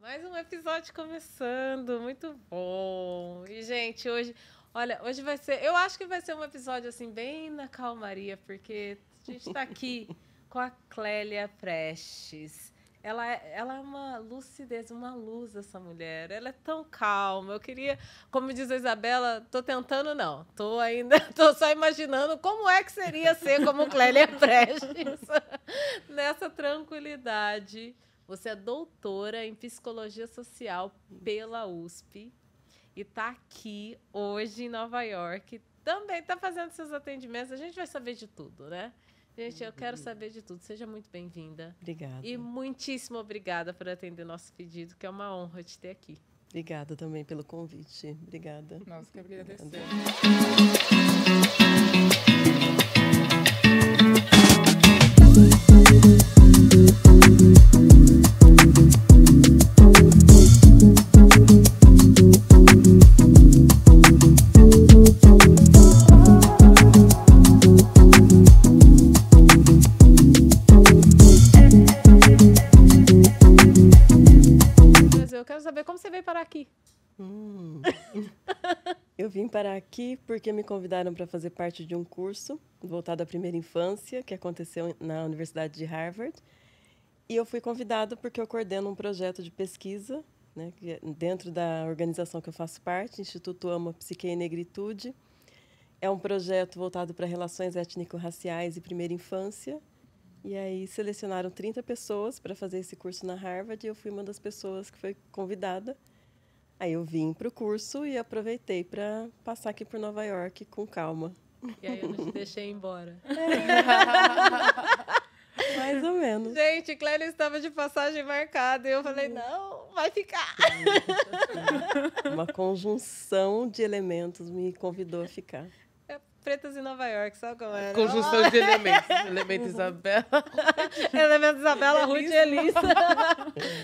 Mais um episódio começando, muito bom. E gente, hoje, olha, hoje vai ser, eu acho que vai ser um episódio assim bem na calmaria, porque a gente está aqui com a Clélia Prestes. Ela é, ela é uma lucidez, uma luz essa mulher. Ela é tão calma. Eu queria, como diz a Isabela, tô tentando não. Tô ainda, tô só imaginando como é que seria ser como Clélia Prestes nessa tranquilidade. Você é doutora em psicologia social pela USP e está aqui hoje em Nova York. Também está fazendo seus atendimentos. A gente vai saber de tudo, né? Gente, eu quero uhum. saber de tudo. Seja muito bem-vinda. Obrigada. E muitíssimo obrigada por atender nosso pedido, que é uma honra te ter aqui. Obrigada também pelo convite. Obrigada. Nossa, que agradecemos. parar aqui porque me convidaram para fazer parte de um curso voltado à primeira infância que aconteceu na Universidade de Harvard. E eu fui convidado porque eu coordeno um projeto de pesquisa né, é dentro da organização que eu faço parte, Instituto Ama Psique e Negritude. É um projeto voltado para relações étnico-raciais e primeira infância. E aí selecionaram 30 pessoas para fazer esse curso na Harvard e eu fui uma das pessoas que foi convidada. Aí eu vim para o curso e aproveitei para passar aqui por Nova York com calma. E aí eu não te deixei embora. É. Mais ou menos. Gente, Clélio estava de passagem marcada e eu falei, uhum. não, vai ficar. Uma conjunção de elementos me convidou a ficar. Pretas em Nova York, sabe como é? Né? Conjunção de elementos. Elemento uhum. Isabela. Elemento Isabela, Ruth e Elisa.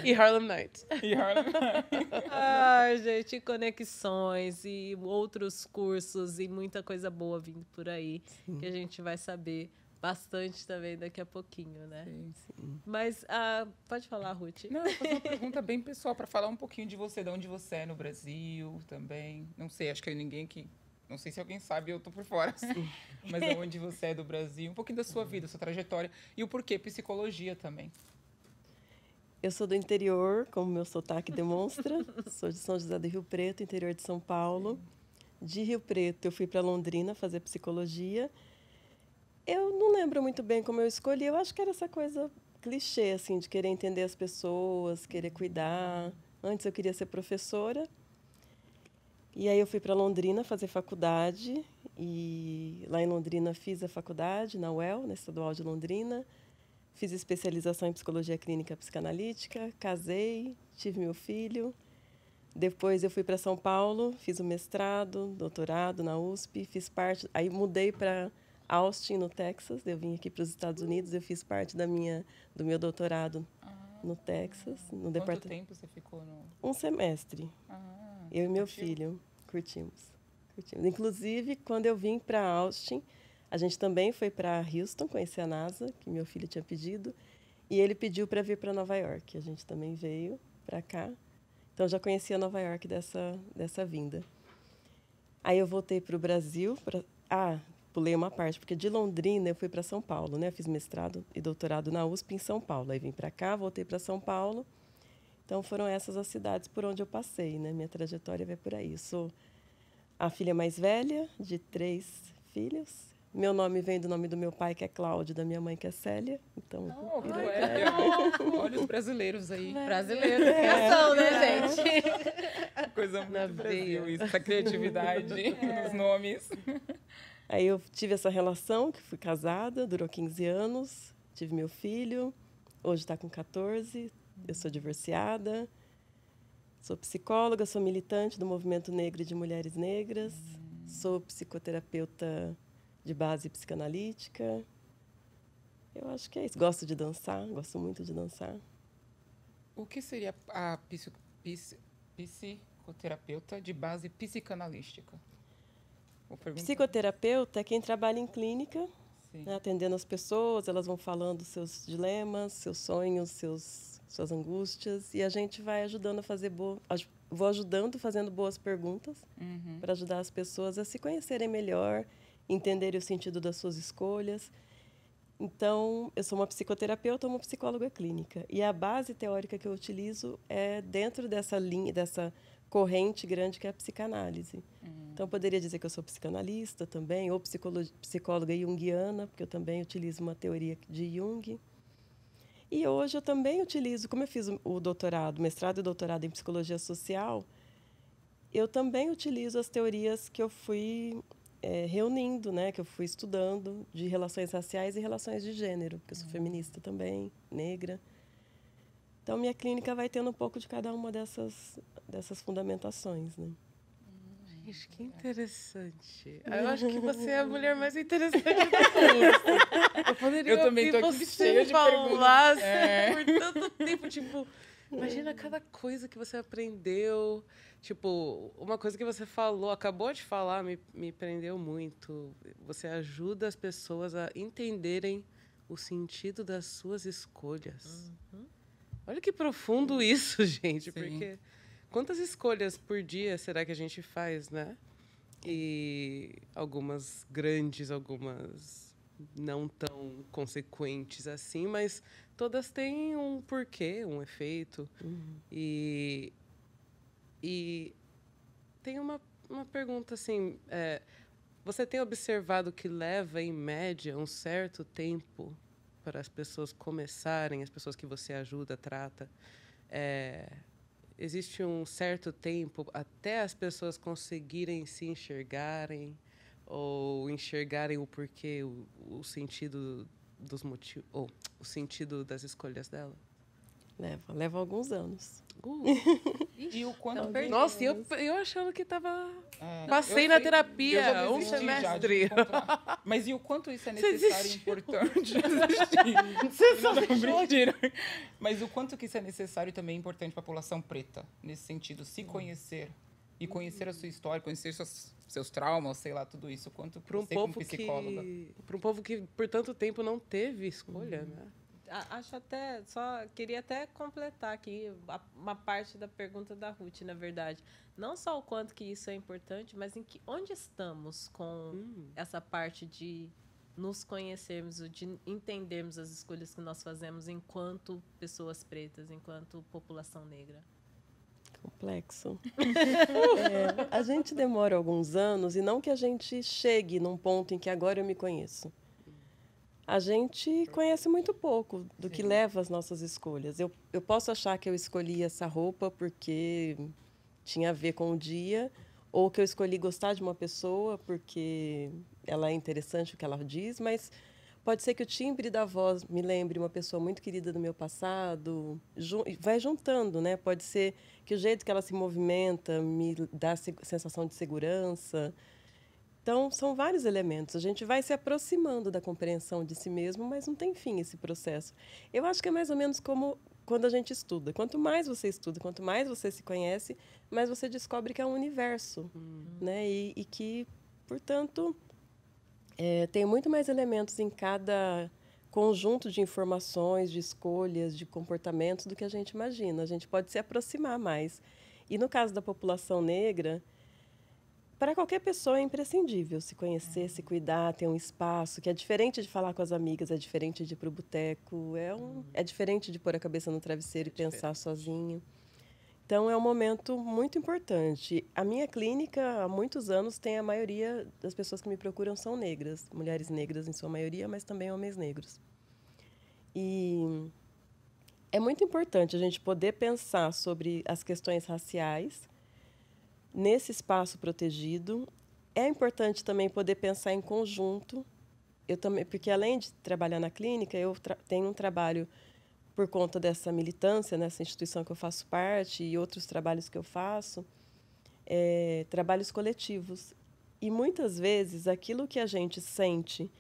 e Harlem Knight. E Harlem Knight. Ai, gente, conexões e outros cursos e muita coisa boa vindo por aí Sim. que a gente vai saber bastante também daqui a pouquinho, né? Sim, sim. Mas uh, pode falar, Ruth. Não, fazer uma pergunta bem pessoal para falar um pouquinho de você, de onde você é no Brasil também. Não sei, acho que ninguém que não sei se alguém sabe, eu tô por fora. Assim. Mas de onde você é do Brasil, um pouquinho da sua uhum. vida, sua trajetória e o porquê psicologia também. Eu sou do interior, como meu sotaque demonstra. sou de São José do Rio Preto, interior de São Paulo. De Rio Preto, eu fui para Londrina fazer psicologia. Eu não lembro muito bem como eu escolhi. Eu acho que era essa coisa clichê, assim, de querer entender as pessoas, querer cuidar. Antes eu queria ser professora. E aí eu fui para Londrina fazer faculdade e lá em Londrina fiz a faculdade na UEL, na né, Estadual de Londrina. Fiz especialização em psicologia clínica psicanalítica, casei, tive meu filho. Depois eu fui para São Paulo, fiz o mestrado, doutorado na USP, fiz parte, aí mudei para Austin, no Texas, eu vim aqui para os Estados Unidos, eu fiz parte da minha do meu doutorado no Texas, no Quanto departamento. Quanto tempo você ficou no? Um semestre. Ah, eu e meu filho curtimos, curtimos. Inclusive, quando eu vim para Austin, a gente também foi para Houston conhecer a NASA, que meu filho tinha pedido, e ele pediu para vir para Nova York. A gente também veio para cá. Então já conhecia Nova York dessa dessa vinda. Aí eu voltei para o Brasil, pra... ah, pulei uma parte, porque de Londrina eu fui para São Paulo, né? Eu fiz mestrado e doutorado na USP em São Paulo. Aí vim para cá, voltei para São Paulo. Então foram essas as cidades por onde eu passei, né? Minha trajetória vai por aí. Eu sou a filha mais velha de três filhos. Meu nome vem do nome do meu pai, que é Cláudio, da minha mãe, que é Célia. Então, oh, Olha os brasileiros aí. Brasileiros. É. São, né, é. gente? Coisa muito Na Brasil, isso, essa criatividade nos é. nomes. Aí eu tive essa relação, que fui casada, durou 15 anos, tive meu filho, hoje está com 14, eu sou divorciada, sou psicóloga, sou militante do movimento negro e de mulheres negras, sou psicoterapeuta de base psicanalítica. Eu acho que é isso. Gosto de dançar, gosto muito de dançar. O que seria a psicoterapeuta de base psicanalística? Psicoterapeuta é quem trabalha em clínica, né, atendendo as pessoas, elas vão falando seus dilemas, seus sonhos, seus, suas angústias, e a gente vai ajudando a fazer boas Vou ajudando, fazendo boas perguntas uhum. para ajudar as pessoas a se conhecerem melhor, entenderem o sentido das suas escolhas. Então, eu sou uma psicoterapeuta, uma psicóloga clínica. E a base teórica que eu utilizo é dentro dessa linha, dessa corrente grande que é a psicanálise. Uhum. Então, eu poderia dizer que eu sou psicanalista também, ou psicóloga junguiana, porque eu também utilizo uma teoria de Jung. E hoje eu também utilizo, como eu fiz o doutorado, mestrado e doutorado em psicologia social, eu também utilizo as teorias que eu fui é, reunindo, né, que eu fui estudando de relações raciais e relações de gênero, porque eu sou uhum. feminista também, negra. Então, minha clínica vai tendo um pouco de cada uma dessas, dessas fundamentações, né? Gente, hum, que interessante. Eu acho que você é a mulher mais interessante do mundo. Eu poderia Eu também tô aqui cheia de perguntas. Assim é. Por tanto tempo, tipo... Imagina cada coisa que você aprendeu. Tipo, uma coisa que você falou, acabou de falar, me, me prendeu muito. Você ajuda as pessoas a entenderem o sentido das suas escolhas. Uhum. Olha que profundo isso, gente, Sim. porque quantas escolhas por dia será que a gente faz, né? E algumas grandes, algumas não tão consequentes assim, mas todas têm um porquê, um efeito. Uhum. E, e tem uma, uma pergunta assim: é, você tem observado que leva, em média, um certo tempo para as pessoas começarem, as pessoas que você ajuda, trata. É, existe um certo tempo até as pessoas conseguirem se enxergarem ou enxergarem o porquê, o, o sentido dos motivos, ou o sentido das escolhas dela? Leva, leva alguns anos. Uh, e o quanto então, Nossa, eu, eu achando que tava. É, Passei na sei, terapia um semestre. Mas e o quanto isso é necessário e importante? Você só não, mentira. Mas o quanto que isso é necessário e também é importante para a população preta, nesse sentido, se hum. conhecer e conhecer a sua história, conhecer seus, seus traumas, sei lá, tudo isso, quanto para um povo psicóloga. Para um povo que por tanto tempo não teve escolha, hum. né? acho até, só queria até completar aqui uma parte da pergunta da Ruth, na verdade. Não só o quanto que isso é importante, mas em que onde estamos com hum. essa parte de nos conhecermos, de entendermos as escolhas que nós fazemos enquanto pessoas pretas, enquanto população negra. Complexo. é, a gente demora alguns anos e não que a gente chegue num ponto em que agora eu me conheço a gente conhece muito pouco do Sim. que leva às nossas escolhas. Eu, eu posso achar que eu escolhi essa roupa porque tinha a ver com o dia, ou que eu escolhi gostar de uma pessoa porque ela é interessante o que ela diz, mas pode ser que o timbre da voz me lembre uma pessoa muito querida do meu passado. Ju vai juntando, né? Pode ser que o jeito que ela se movimenta me dá sensação de segurança. Então, são vários elementos. A gente vai se aproximando da compreensão de si mesmo, mas não tem fim esse processo. Eu acho que é mais ou menos como quando a gente estuda. Quanto mais você estuda, quanto mais você se conhece, mais você descobre que é um universo, uhum. né? E, e, que, portanto, é, tem muito mais elementos em cada conjunto de informações, de escolhas, de comportamentos do que a gente imagina. A gente pode se aproximar mais. E no caso da população negra, para qualquer pessoa é imprescindível se conhecer, é. se cuidar, ter um espaço, que é diferente de falar com as amigas, é diferente de ir para o boteco, é, um, uhum. é diferente de pôr a cabeça no travesseiro é e pensar sozinho. Então, é um momento muito importante. A minha clínica, há muitos anos, tem a maioria das pessoas que me procuram são negras, mulheres negras em sua maioria, mas também homens negros. E é muito importante a gente poder pensar sobre as questões raciais nesse espaço protegido. É importante também poder pensar em conjunto. Eu também, porque além de trabalhar na clínica, eu tenho um trabalho por conta dessa militância nessa instituição que eu faço parte e outros trabalhos que eu faço, é, trabalhos coletivos. E muitas vezes aquilo que a gente sente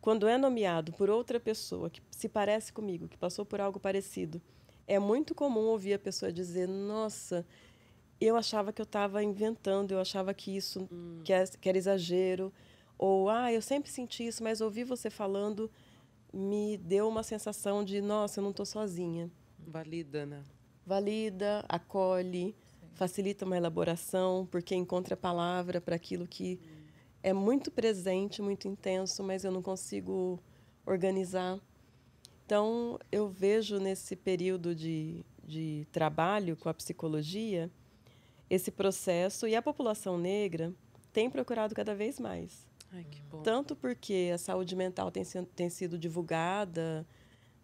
quando é nomeado por outra pessoa que se parece comigo, que passou por algo parecido, é muito comum ouvir a pessoa dizer: Nossa, eu achava que eu estava inventando, eu achava que isso hum. que, era, é, que, era, exagero, ou ah, eu sempre senti isso, mas ouvir você falando me deu uma sensação de nossa, eu não estou sozinha. Valida, né? Valida, acolhe, Sim. facilita uma elaboração, porque encontra palavra para aquilo que hum. é muito presente, muito intenso, mas eu não consigo organizar. Então, eu vejo nesse período de, de trabalho com a psicologia esse processo e a população negra tem procurado cada vez mais. Ai, Tanto porque a saúde mental tem, tem sido divulgada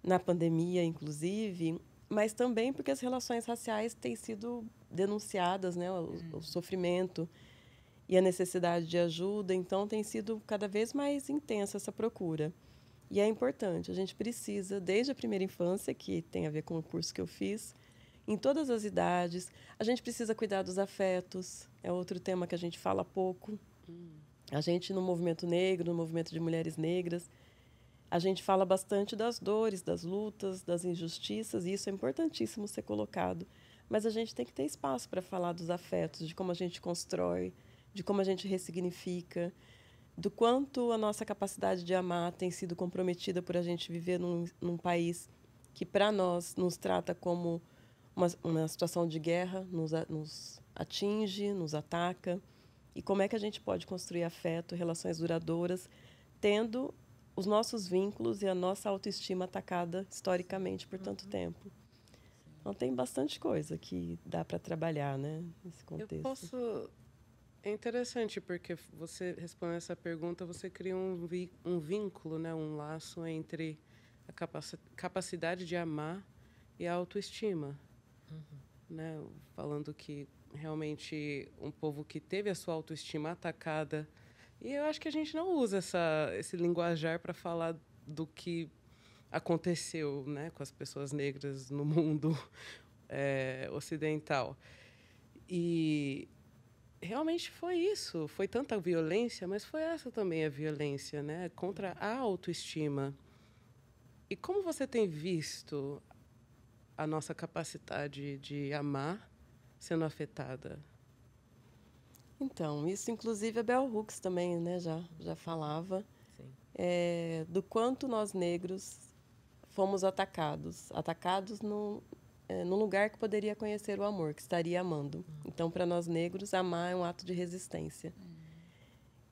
na pandemia, inclusive, mas também porque as relações raciais têm sido denunciadas, né, o, hum. o uhum. sofrimento e a necessidade de ajuda, então tem sido cada vez mais intensa essa procura. E é importante, a gente precisa, desde a primeira infância, que tem a ver com o curso que eu fiz, em todas as idades. A gente precisa cuidar dos afetos, é outro tema que a gente fala pouco. A gente, no movimento negro, no movimento de mulheres negras, a gente fala bastante das dores, das lutas, das injustiças, e isso é importantíssimo ser colocado. Mas a gente tem que ter espaço para falar dos afetos, de como a gente constrói, de como a gente ressignifica, do quanto a nossa capacidade de amar tem sido comprometida por a gente viver num, num país que, para nós, nos trata como uma, uma situação de guerra nos, nos atinge, nos ataca, e como é que a gente pode construir afeto, relações duradouras, tendo os nossos vínculos e a nossa autoestima atacada historicamente por tanto uhum. tempo. Então tem bastante coisa que dá para trabalhar, né, nesse contexto. Eu posso é interessante porque você respondendo essa pergunta, você cria um, vi... um vínculo, né, um laço entre a capac... capacidade de amar e a autoestima. Uhum. Né? Falando que realmente um povo que teve a sua autoestima atacada. E eu acho que a gente não usa essa, esse linguajar para falar do que aconteceu né, com as pessoas negras no mundo é, ocidental. E realmente foi isso. Foi tanta violência, mas foi essa também a violência né, contra a autoestima. E como você tem visto a nossa capacidade de amar sendo afetada. Então, isso inclusive a Bell Hooks também né, já, já falava é, do quanto nós negros fomos atacados. Atacados no, é, num lugar que poderia conhecer o amor, que estaria amando. Uhum. Então, para nós negros, amar é um ato de resistência. Uhum.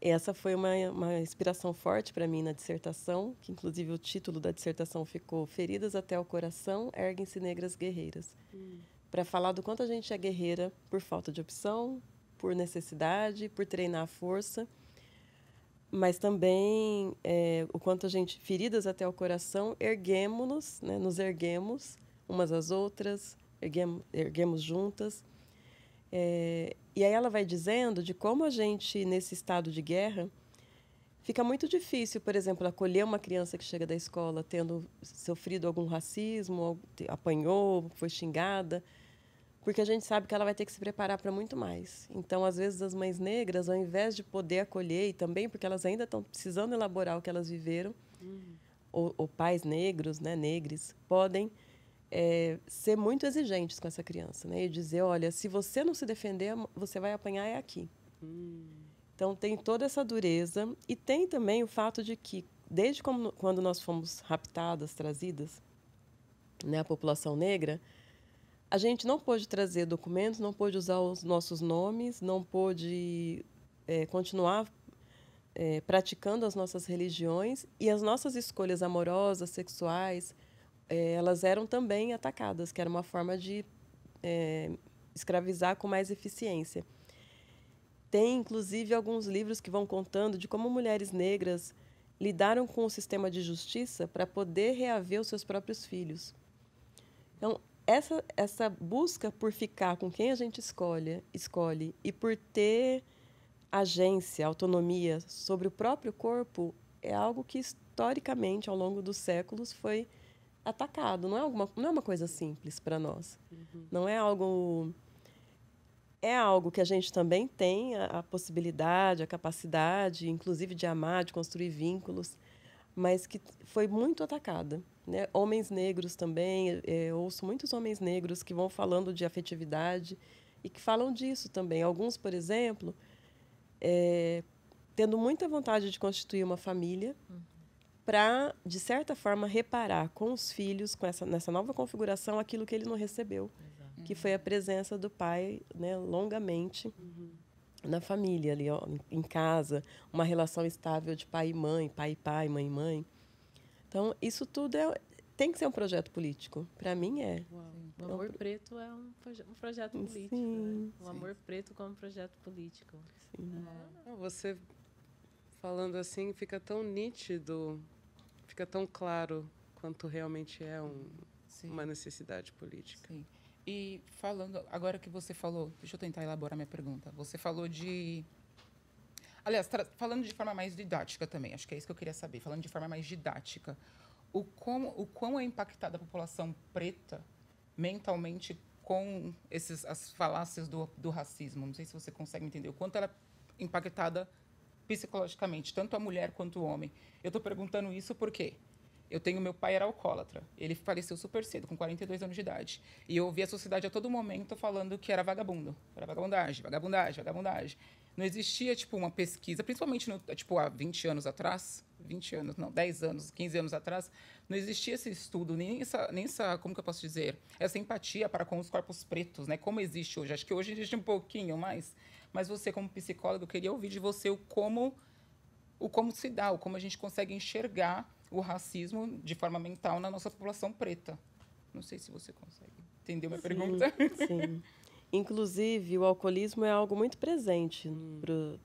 Essa foi uma, uma inspiração forte para mim na dissertação, que inclusive o título da dissertação ficou Feridas até o Coração, Erguem-se Negras Guerreiras. Hum. Para falar do quanto a gente é guerreira por falta de opção, por necessidade, por treinar a força, mas também é, o quanto a gente, feridas até o coração, erguemos-nos, né, nos erguemos umas às outras, erguemos, erguemos juntas é, e aí ela vai dizendo de como a gente, nesse estado de guerra, fica muito difícil, por exemplo, acolher uma criança que chega da escola tendo sofrido algum racismo, apanhou, foi xingada, porque a gente sabe que ela vai ter que se preparar para muito mais. Então, às vezes, as mães negras, ao invés de poder acolher, e também porque elas ainda estão precisando elaborar o que elas viveram, uhum. ou, ou, pais negros, né, negres, podem é, ser muito exigentes com essa criança, né? E dizer, olha, se você não se defender, você vai apanhar é aqui. Hum. Então tem toda essa dureza e tem também o fato de que desde como, quando nós fomos raptadas, trazidas, né, a população negra, a gente não pôde trazer documentos, não pôde usar os nossos nomes, não pôde é, continuar é, praticando as nossas religiões e as nossas escolhas amorosas, sexuais, é, elas eram também atacadas, que era uma forma de é, escravizar com mais eficiência. Tem, inclusive, alguns livros que vão contando de como mulheres negras lidaram com o sistema de justiça para poder reaver os seus próprios filhos. Então, essa, essa busca por ficar com quem a gente escolhe, escolhe e por ter agência, autonomia sobre o próprio corpo é algo que historicamente, ao longo dos séculos, foi atacado. Não é, alguma, não é uma coisa simples para nós. Uhum. Não é algo. É algo que a gente também tem a, a, possibilidade, a capacidade, inclusive de amar, de construir vínculos, mas que foi muito atacada. Né? Homens negros também, é, ouço muitos homens negros que vão falando de afetividade e que falam disso também. Alguns, por exemplo, é, tendo muita vontade de constituir uma família, uhum para, de certa forma, reparar com os filhos, com essa, nessa nova configuração, aquilo que ele não recebeu, Exato. que foi a presença do pai né, longamente uhum. na família, ali, ó, em casa, uma relação estável de pai e mãe, pai e pai, mãe e mãe. Então, isso tudo é, tem que ser um projeto político. Para mim, é. Uau. O é Amor Preto é um, proje um projeto político. Sim, né? O sim. Amor Preto como projeto político. É. Você falando assim, fica tão nítido fica tão claro quanto realmente é um, uma necessidade política. Sim. E falando, agora que você falou, deixa eu tentar elaborar minha pergunta. Você falou de. Aliás, falando de forma mais didática também, acho que é isso que eu queria saber. Falando de forma mais didática, o, como, o quão é impactada a população preta mentalmente com esses, as falácias do, do racismo? Não sei se você consegue entender. O quanto ela é impactada psicologicamente, tanto a mulher quanto o homem. Eu estou perguntando isso porque eu tenho meu pai era alcoólatra. Ele faleceu super cedo, com 42 anos de idade. E eu ouvia a sociedade a todo momento falando que era vagabundo, era vagabundagem, vagabundagem, vagabundagem. Não existia tipo uma pesquisa, principalmente no, tipo há 20 anos atrás, 20 anos, não, 10 anos, 15 anos atrás, não existia esse estudo, nem essa, nem essa, como que eu posso dizer, essa empatia para com os corpos pretos, né? Como existe hoje. Acho que hoje existe um pouquinho mais, mas você, como psicólogo, eu queria ouvir de você o como, o como se dá, o como a gente consegue enxergar o racismo de forma mental na nossa população preta. Não sei se você consegue. Entendeu minha sim, pergunta? Sim. Inclusive, o alcoolismo é algo muito presente hum.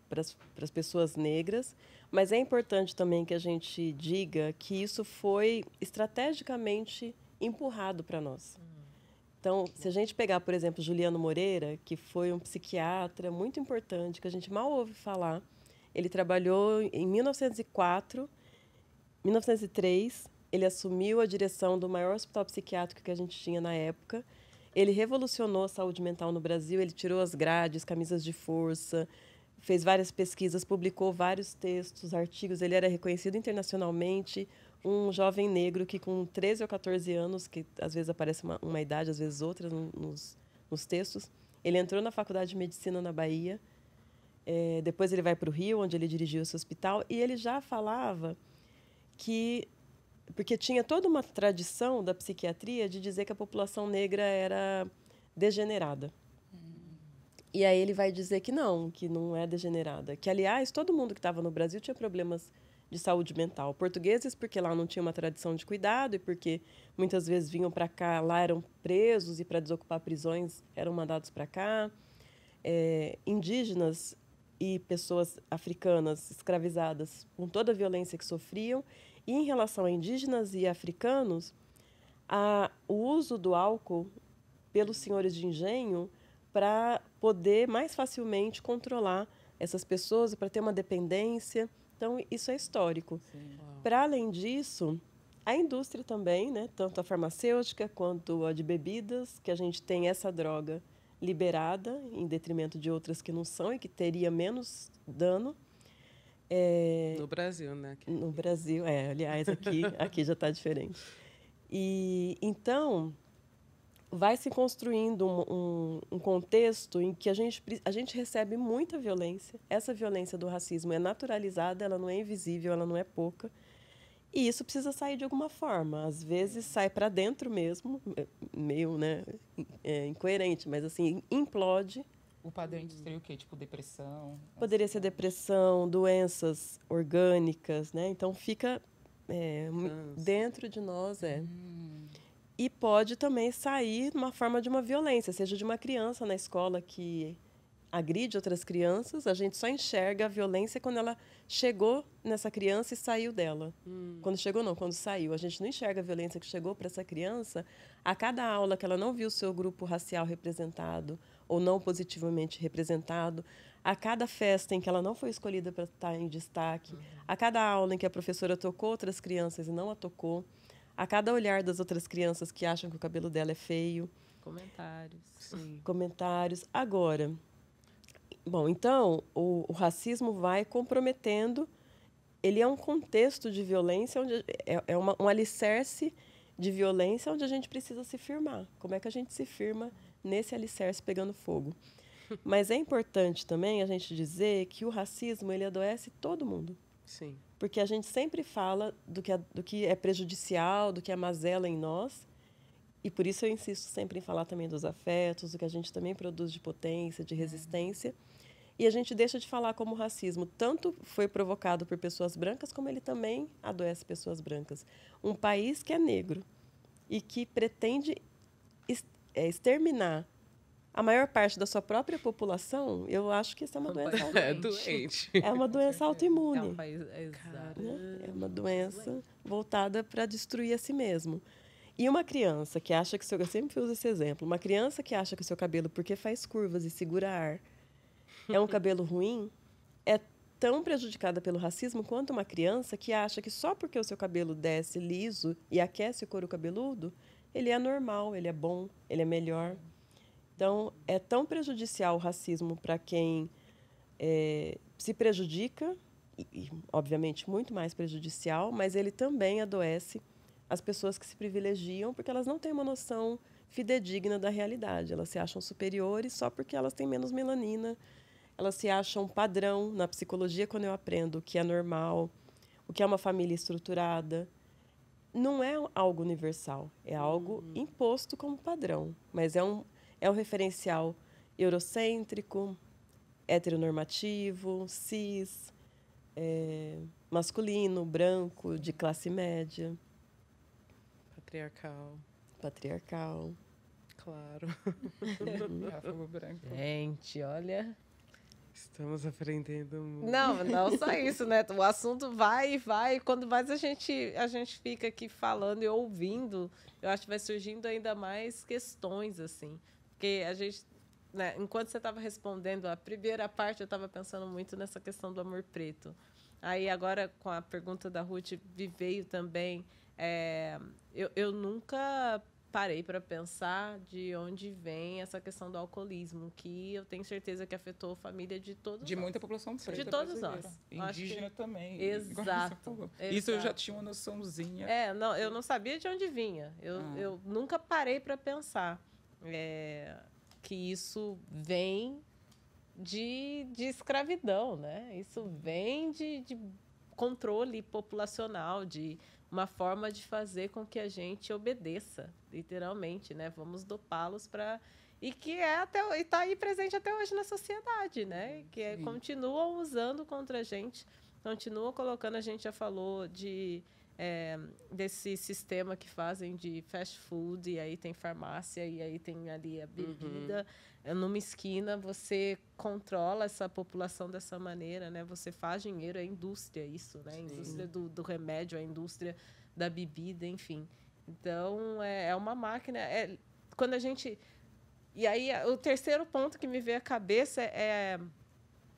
para as pessoas negras, mas é importante também que a gente diga que isso foi estrategicamente empurrado para nós. Hum. Então, se a gente pegar, por exemplo, Juliano Moreira, que foi um psiquiatra muito importante, que a gente mal ouve falar, ele trabalhou em 1904, 1903, ele assumiu a direção do maior hospital psiquiátrico que a gente tinha na época. Ele revolucionou a saúde mental no Brasil, ele tirou as grades, camisas de força, fez várias pesquisas, publicou vários textos, artigos, ele era reconhecido internacionalmente um jovem negro que com 13 ou 14 anos, que às vezes aparece uma, uma idade, às vezes outra nos, nos textos, ele entrou na faculdade de medicina na Bahia, é, depois ele vai para o Rio, onde ele dirigiu esse hospital, e ele já falava que porque tinha toda uma tradição da psiquiatria de dizer que a população negra era degenerada. E aí ele vai dizer que não, que não é degenerada. Que, aliás, todo mundo que estava no Brasil tinha problemas de saúde mental. Portugueses, porque lá não tinha uma tradição de cuidado e porque muitas vezes vinham para cá, lá eram presos e para desocupar prisões eram mandados para cá. É, indígenas e pessoas africanas escravizadas com toda a violência que sofriam. E em relação a indígenas e africanos, a, o uso do álcool pelos senhores de engenho para poder mais facilmente controlar essas pessoas, para ter uma dependência então, isso é histórico. Para além disso, a indústria também, né, tanto a farmacêutica quanto a de bebidas, que a gente tem essa droga liberada, em detrimento de outras que não são e que teria menos dano. É... No Brasil, né? Aqui. No Brasil, é. Aliás, aqui, aqui já está diferente. E então, vai se construindo um, um, um, contexto em que a gente, a gente recebe muita violência. Essa violência do racismo é naturalizada, ela não é invisível, ela não é pouca. E isso precisa sair de alguma forma. Às vezes sai para dentro mesmo, meio né, é incoerente, mas assim, implode. O padrão seria o quê? Tipo depressão? Poderia ser depressão, doenças orgânicas, né? Então fica é, dentro de nós, é. Hum. E pode também sair uma forma de uma violência, seja de uma criança na escola que agride outras crianças, a gente só enxerga a violência quando ela chegou nessa criança e saiu dela. Hum. Quando chegou, não, quando saiu. A gente não enxerga a violência que chegou para essa criança. A cada aula que ela não viu o seu grupo racial representado ou não positivamente representado, a cada festa em que ela não foi escolhida para estar tá em destaque, uhum. a cada aula em que a professora tocou outras crianças e não a tocou a cada olhar das outras crianças que acham que o cabelo dela é feio. Comentários. Sim. Comentários. Agora, bom, então o, o racismo vai comprometendo. Ele é um contexto de violência onde é, é uma, um alicerce de violência onde a gente precisa se firmar. Como é que a gente se firma nesse alicerce pegando fogo? Mas é importante também a gente dizer que o racismo ele adoece todo mundo. Sim porque a gente sempre fala do que, é, do que é prejudicial, do que é mazela em nós, e por isso eu insisto sempre em falar também dos afetos, do que a gente também produz de potência, de uhum. resistência, e a gente deixa de falar como o racismo tanto foi provocado por pessoas brancas, como ele também adoece pessoas brancas. Um país que é negro e que pretende é, exterminar a maior parte da sua própria população, eu acho que isso é uma doença. É doente. É uma doença autoimune. É, é, né? é, uma doença voltada para destruir a si mesmo. E uma criança que acha que seu. Eu sempre uso esse exemplo. Uma criança que acha que o seu cabelo, porque faz curvas e segura ar, é um cabelo ruim, é tão prejudicada pelo racismo quanto uma criança que acha que só porque o seu cabelo desce liso e aquece o couro cabeludo, ele é normal, ele é bom, ele é melhor. Então, é tão prejudicial o racismo para quem é, se prejudica, e, e, obviamente muito mais prejudicial, mas ele também adoece as pessoas que se privilegiam, porque elas não têm uma noção fidedigna da realidade. Elas se acham superiores só porque elas têm menos melanina, elas se acham padrão. Na psicologia, quando eu aprendo o que é normal, o que é uma família estruturada, não é algo universal, é algo uhum. imposto como padrão, mas é um é um referencial eurocêntrico, heteronormativo, cis, é, masculino, branco, de classe média. Patriarcal. Patriarcal. Claro. Uhum. É branco. Gente, olha. Estamos aprendendo muito. Não, não só isso, né? O assunto vai e vai. Quando mais a gente, a gente fica aqui falando e ouvindo, eu acho que vai surgindo ainda mais questões, assim. Porque a gente né, enquanto você estava respondendo a primeira parte, eu estava pensando muito nessa questão do amor preto. Aí agora com a pergunta da Ruth me também, é, eu, eu nunca parei para pensar de onde vem essa questão do alcoolismo, que eu tenho certeza que afetou a família de todos De nós. muita população preta. De todos brasileira. nós. Indígena que... também. Exato, exato, Isso eu já tinha uma noçãozinha. É, não, eu não sabia de onde vinha. Eu, ah. eu nunca parei para pensar é, que isso vem de, de escravidão, né? Isso vem de, de controle populacional, de uma forma de fazer com que a gente obedeça, literalmente, né? Vamos dopá-los para e que é até está aí presente até hoje na sociedade, né? Que é, continuam usando contra a gente, continuam colocando. A gente já falou de é, desse sistema que fazem de fast food, e aí tem farmácia, e aí tem ali a bebida. Uhum. É numa esquina, você controla essa população dessa maneira, né? Você faz dinheiro, é indústria isso, né? A indústria do, do, remédio, a indústria da bebida, enfim. Então, é, é uma máquina... É, quando a gente... E aí, o terceiro ponto que me veio à cabeça é...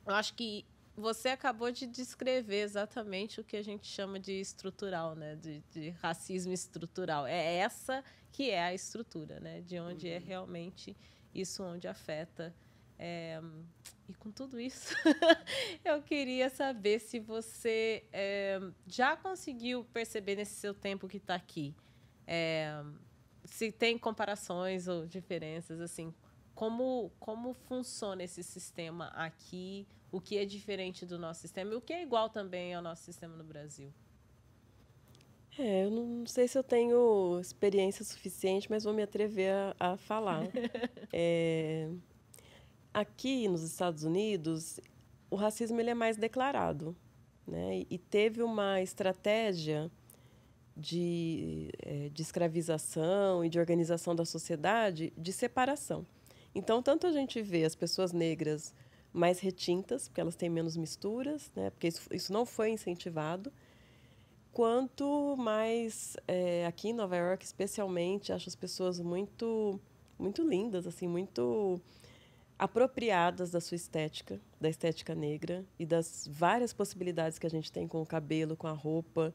Eu acho que você acabou de descrever exatamente o que a gente chama de estrutural, né? De, de racismo estrutural. É essa que é a estrutura, né? De onde é uhum. é realmente isso onde afeta. É, e com tudo isso, eu queria saber se você é, já conseguiu perceber nesse seu tempo que está aqui, é, se tem comparações ou diferenças, assim, como, como funciona esse sistema aqui o que é diferente do nosso sistema e o que é igual também ao nosso sistema no Brasil. É, eu não sei se eu tenho experiência suficiente, mas vou me atrever a, a falar. é, aqui nos Estados Unidos, o racismo ele é mais declarado, né? E teve uma estratégia de, é, de escravização e de organização da sociedade de separação. Então, tanto a gente vê as pessoas negras mais retintas, porque elas têm menos misturas, né? porque isso, isso não foi incentivado. Quanto mais é, aqui em Nova York, especialmente, acho as pessoas muito, muito lindas, assim, muito apropriadas da sua estética, da estética negra e das várias possibilidades que a gente tem com o cabelo, com a roupa,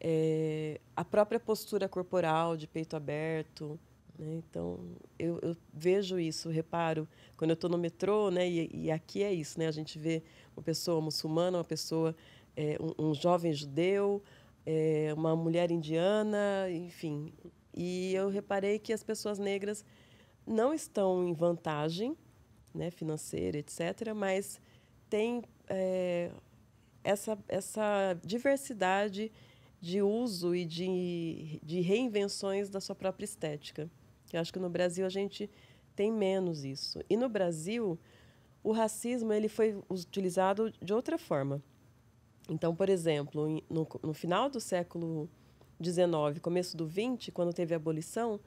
é, a própria postura corporal de peito aberto, né? Então, eu, eu, vejo isso, reparo, quando eu estou no metrô, né, e, e, aqui é isso, né, a gente vê uma pessoa muçulmana, uma pessoa, é, um, um, jovem judeu, é, uma mulher indiana, enfim. E eu reparei que as pessoas negras não estão em vantagem né, financeira, etc., mas tem é, essa, essa diversidade de uso e de, de reinvenções da sua própria estética eu acho que no Brasil a gente tem menos isso. E no Brasil, o racismo ele foi utilizado de outra forma. Então, por exemplo, no, no final do século XIX, começo do XX, quando teve a abolição,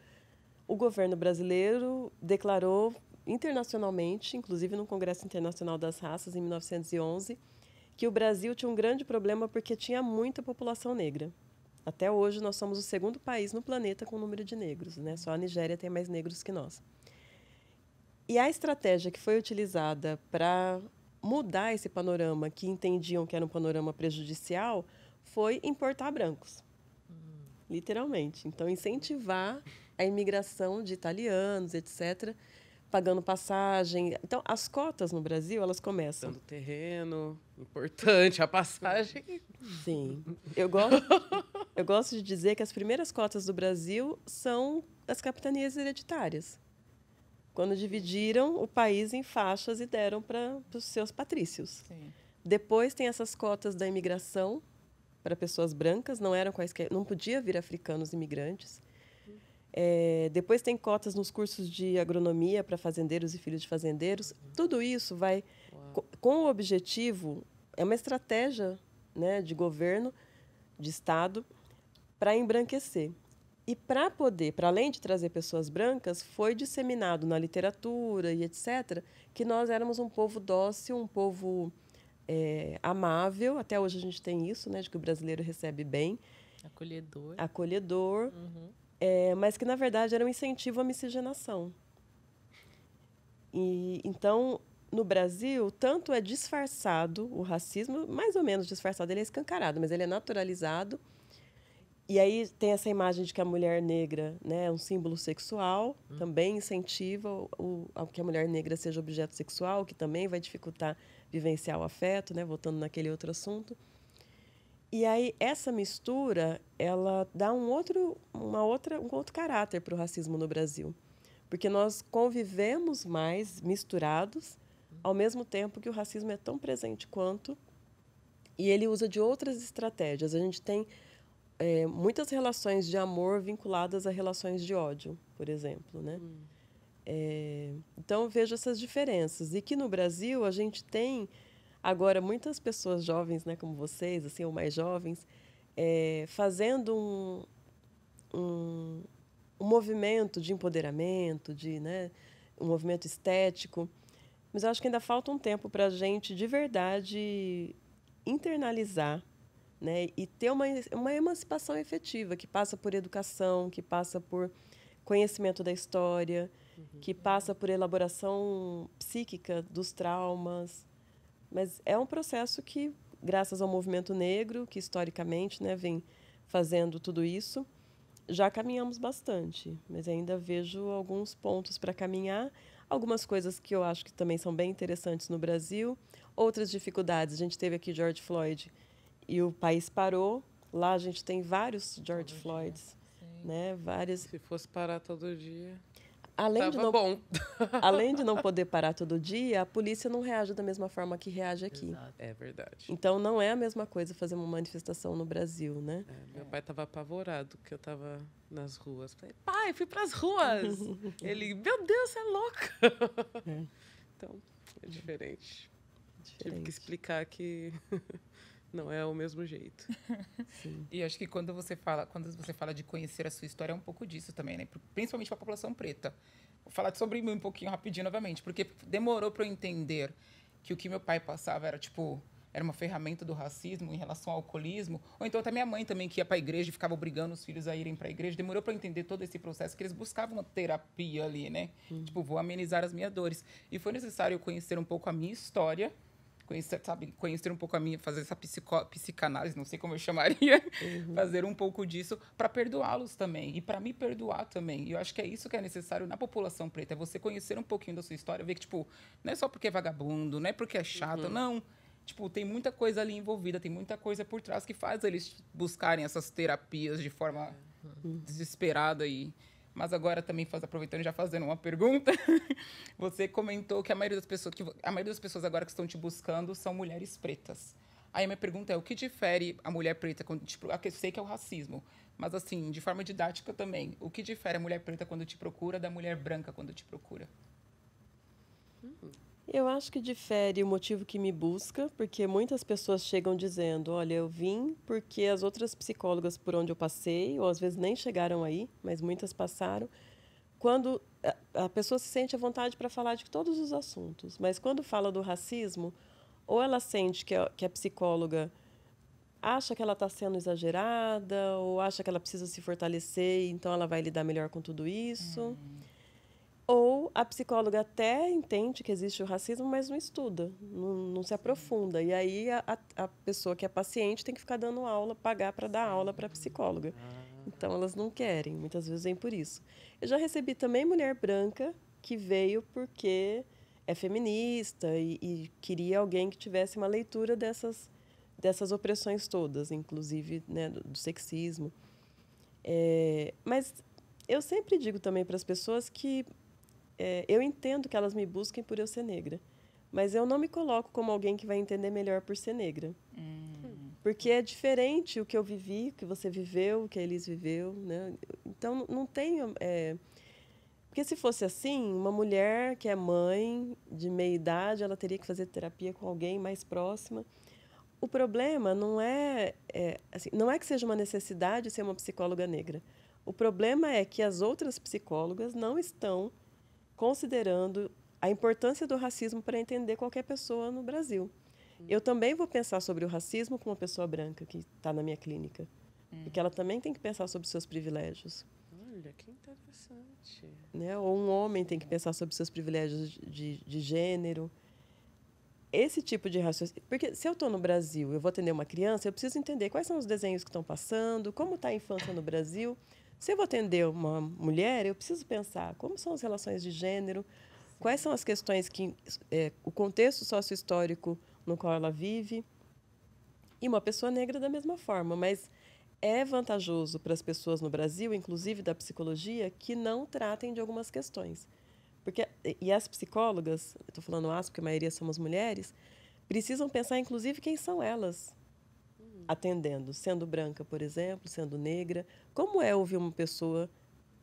o governo brasileiro declarou internacionalmente, inclusive no Congresso Internacional das Raças em 1911, que o Brasil tinha um grande problema porque tinha muita população negra. Até hoje, nós somos o segundo país no planeta com o número de negros. Né? Só a Nigéria tem mais negros que nós. E a estratégia que foi utilizada para mudar esse panorama, que entendiam que era um panorama prejudicial, foi importar brancos. Hum. Literalmente. Então, incentivar a imigração de italianos, etc., pagando passagem. Então, as cotas no Brasil, elas começam. Dando terreno, importante, a passagem. Sim. Eu gosto. Eu gosto de dizer que as primeiras cotas do Brasil são as capitanias hereditárias, quando dividiram o país em faixas e deram para os seus patrícios. Sim. Depois tem essas cotas da imigração para pessoas brancas, não eram quaisquer, não podia vir africanos imigrantes. É, depois tem cotas nos cursos de agronomia para fazendeiros e filhos de fazendeiros. Tudo isso vai com o objetivo, é uma estratégia né, de governo, de Estado, para embranquecer. E para poder, para além de trazer pessoas brancas, foi disseminado na literatura e etc., que nós éramos um povo dócil, um povo é, amável. Até hoje a gente tem isso, né, de que o brasileiro recebe bem. Acolhedor. Acolhedor. Uhum. É, mas que, na verdade, era um incentivo à miscigenação. E, então, no Brasil, tanto é disfarçado o racismo, mais ou menos disfarçado, ele é escancarado, mas ele é naturalizado e aí tem essa imagem de que a mulher negra né, é um símbolo sexual, hum. também incentiva o, o, que a mulher negra seja objeto sexual, que também vai dificultar vivenciar o afeto, né, voltando naquele outro assunto. E aí essa mistura, ela dá um outro, uma outra, um outro caráter para o racismo no Brasil, porque nós convivemos mais misturados, hum. ao mesmo tempo que o racismo é tão presente quanto, e ele usa de outras estratégias. A gente tem é, muitas relações de amor vinculadas a relações de ódio, por exemplo, né? Hum. É, então vejo essas diferenças e que no Brasil a gente tem agora muitas pessoas jovens, né, como vocês, assim ou mais jovens, é, fazendo um, um, um, movimento de empoderamento, de né, um movimento estético, mas eu acho que ainda falta um tempo para a gente de verdade internalizar né? E ter uma, uma emancipação efetiva que passa por educação, que passa por conhecimento da história, uhum. que passa por elaboração psíquica dos traumas. Mas é um processo que, graças ao movimento negro, que historicamente né, vem fazendo tudo isso, já caminhamos bastante, mas ainda vejo alguns pontos para caminhar, algumas coisas que eu acho que também são bem interessantes no Brasil, outras dificuldades. A gente teve aqui George Floyd, e o país parou. Lá a gente tem vários George todo Floyds, dia, né? Várias. Se fosse parar todo dia. Além Tava de não, bom. além de não poder parar todo dia, a polícia não reage da mesma forma que reage aqui. Exato. É verdade. Então não é a mesma coisa fazer uma manifestação no Brasil, né? É, meu pai estava apavorado que eu estava nas ruas. Falei, pai, fui para as ruas. Ele, meu Deus, você é louca. É. Então é diferente. diferente. É Tive que explicar que não é o mesmo jeito. e acho que quando você fala, quando você fala de conhecer a sua história é um pouco disso também, né? Principalmente para a população preta. Vou falar sobre mim um pouquinho rapidinho novamente, porque demorou para eu entender que o que meu pai passava era tipo era uma ferramenta do racismo em relação ao alcoolismo, ou então até minha mãe também que ia para a igreja e ficava obrigando os filhos a irem para a igreja. Demorou para entender todo esse processo que eles buscavam uma terapia ali, né? Hum. Tipo, vou amenizar as minhas dores. E foi necessário eu conhecer um pouco a minha história conhecer, sabe, conhecer um pouco a minha, fazer essa psico, psicanálise, não sei como eu chamaria, uhum. fazer um pouco disso para perdoá-los também e para me perdoar também. E eu acho que é isso que é necessário na população preta, é você conhecer um pouquinho da sua história, ver que tipo, não é só porque é vagabundo, não é porque é chato, uhum. não tipo, tem muita coisa ali envolvida, tem muita coisa por trás que faz eles buscarem essas terapias de forma é. desesperada e mas agora também faz, aproveitando já fazendo uma pergunta, você comentou que a maioria das pessoas que a maioria das pessoas agora que estão te buscando são mulheres pretas. Aí minha pergunta é o que difere a mulher preta quando tipo, eu sei que é o racismo, mas assim de forma didática também, o que difere a mulher preta quando te procura da mulher branca quando te procura? Hum. Eu acho que difere o motivo que me busca, porque muitas pessoas chegam dizendo: olha, eu vim porque as outras psicólogas por onde eu passei, ou às vezes nem chegaram aí, mas muitas passaram. Quando a pessoa se sente à vontade para falar de todos os assuntos, mas quando fala do racismo, ou ela sente que a, que a psicóloga acha que ela está sendo exagerada, ou acha que ela precisa se fortalecer, então ela vai lidar melhor com tudo isso. Hum ou a psicóloga até entende que existe o racismo, mas não estuda, não, não se aprofunda. E aí a, a, pessoa que é paciente tem que ficar dando aula, pagar para dar aula para a psicóloga. Então elas não querem, muitas vezes vem por isso. Eu já recebi também mulher branca que veio porque é feminista e, e queria alguém que tivesse uma leitura dessas, dessas opressões todas, inclusive né, do, do sexismo. É, mas eu sempre digo também para as pessoas que é, eu entendo que elas me busquem por eu ser negra. Mas eu não me coloco como alguém que vai entender melhor por ser negra. Hum. Porque é diferente o que eu vivi, o que você viveu, o que a Elis viveu. Né? Então, não tenho. É... Porque se fosse assim, uma mulher que é mãe, de meia idade, ela teria que fazer terapia com alguém mais próxima. O problema não é, é assim, não é que seja uma necessidade ser uma psicóloga negra. O problema é que as outras psicólogas não estão considerando a importância do racismo para entender qualquer pessoa no Brasil. Hum. Eu também vou pensar sobre o racismo com uma pessoa branca que está na minha clínica, uhum. porque ela também tem que pensar sobre seus privilégios. Olha, que interessante. Né? Ou um homem tem que é. pensar sobre seus privilégios de, de gênero. Esse tipo de raciocínio. Porque se eu estou no Brasil eu vou atender uma criança, eu preciso entender quais são os desenhos que estão passando, como está a infância no Brasil. Se eu vou atender uma mulher, eu preciso pensar como são as relações de gênero, quais são as questões que é, o contexto sociohistórico no qual ela vive. E uma pessoa negra da mesma forma, mas é vantajoso para as pessoas no Brasil, inclusive da psicologia, que não tratem de algumas questões. Porque e as psicólogas, estou falando as porque a maioria somos mulheres, precisam pensar inclusive quem são elas, atendendo, sendo branca, por exemplo, sendo negra? Como é ouvir uma pessoa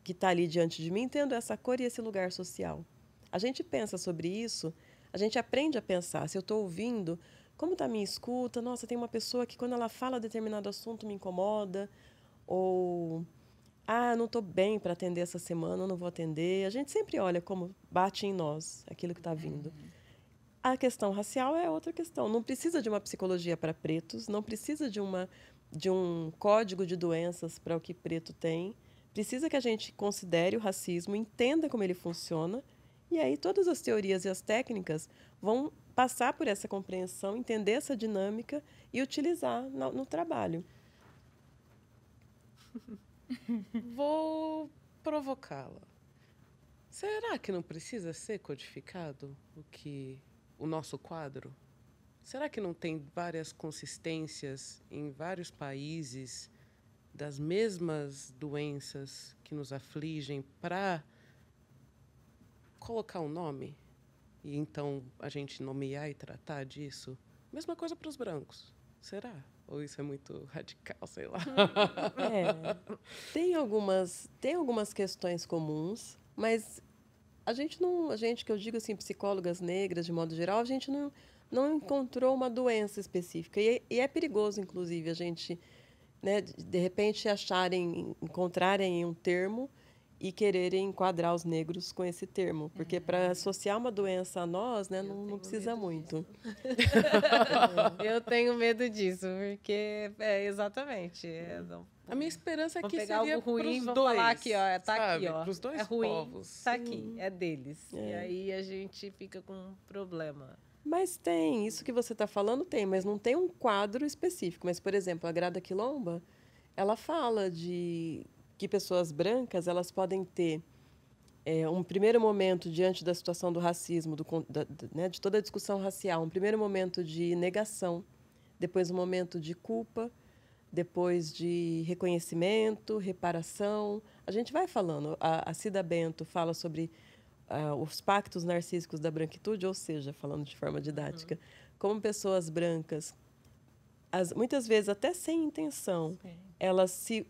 que está ali diante de mim tendo essa cor e esse lugar social? A gente pensa sobre isso, a gente aprende a pensar. Se eu estou ouvindo, como está a minha escuta? Nossa, tem uma pessoa que quando ela fala determinado assunto me incomoda. Ou, ah, não estou bem para atender essa semana, não vou atender. A gente sempre olha como bate em nós aquilo que está vindo. Uhum. A questão racial é outra questão. Não precisa de uma psicologia para pretos, não precisa de, uma, de um código de doenças para o que preto tem. Precisa que a gente considere o racismo, entenda como ele funciona, e aí todas as teorias e as técnicas vão passar por essa compreensão, entender essa dinâmica e utilizar no, no trabalho. Vou provocá-la. Será que não precisa ser codificado o que o nosso quadro? Será que não tem várias consistências em vários países das mesmas doenças que nos afligem para colocar um nome? E então a gente nomear e tratar disso? Mesma coisa para os brancos. Será? Ou isso é muito radical, sei lá. É, tem, algumas, tem algumas questões comuns, mas a gente não, a gente que eu digo assim, psicólogas negras de modo geral, a gente não, não encontrou uma doença específica e, é, e é perigoso, inclusive, a gente, né, de repente acharem, encontrarem um termo e quererem enquadrar os negros com esse termo, porque é. para associar uma doença a nós, né, não, não precisa muito. eu tenho medo disso, porque é exatamente, é, hum. não a minha esperança é que pegar seria algo ruim, vamos dois, falar aqui, ó, é, tá sabe? aqui, ó. Pros dois é ruim, povos. tá aqui, é deles. É. E aí a gente fica com um problema. Mas tem, isso que você está falando tem, mas não tem um quadro específico. Mas, por exemplo, a Grada Quilomba, ela fala de que pessoas brancas elas podem ter é, um primeiro momento diante da situação do racismo, do, da, né, de toda a discussão racial, um primeiro momento de negação, depois um momento de culpa, depois de reconhecimento, reparação. A gente vai falando. A, a Cida Bento fala sobre uh, os pactos narcísicos da branquitude, ou seja, falando de forma didática, uhum. como pessoas brancas, as, muitas vezes até sem intenção, Sim. elas se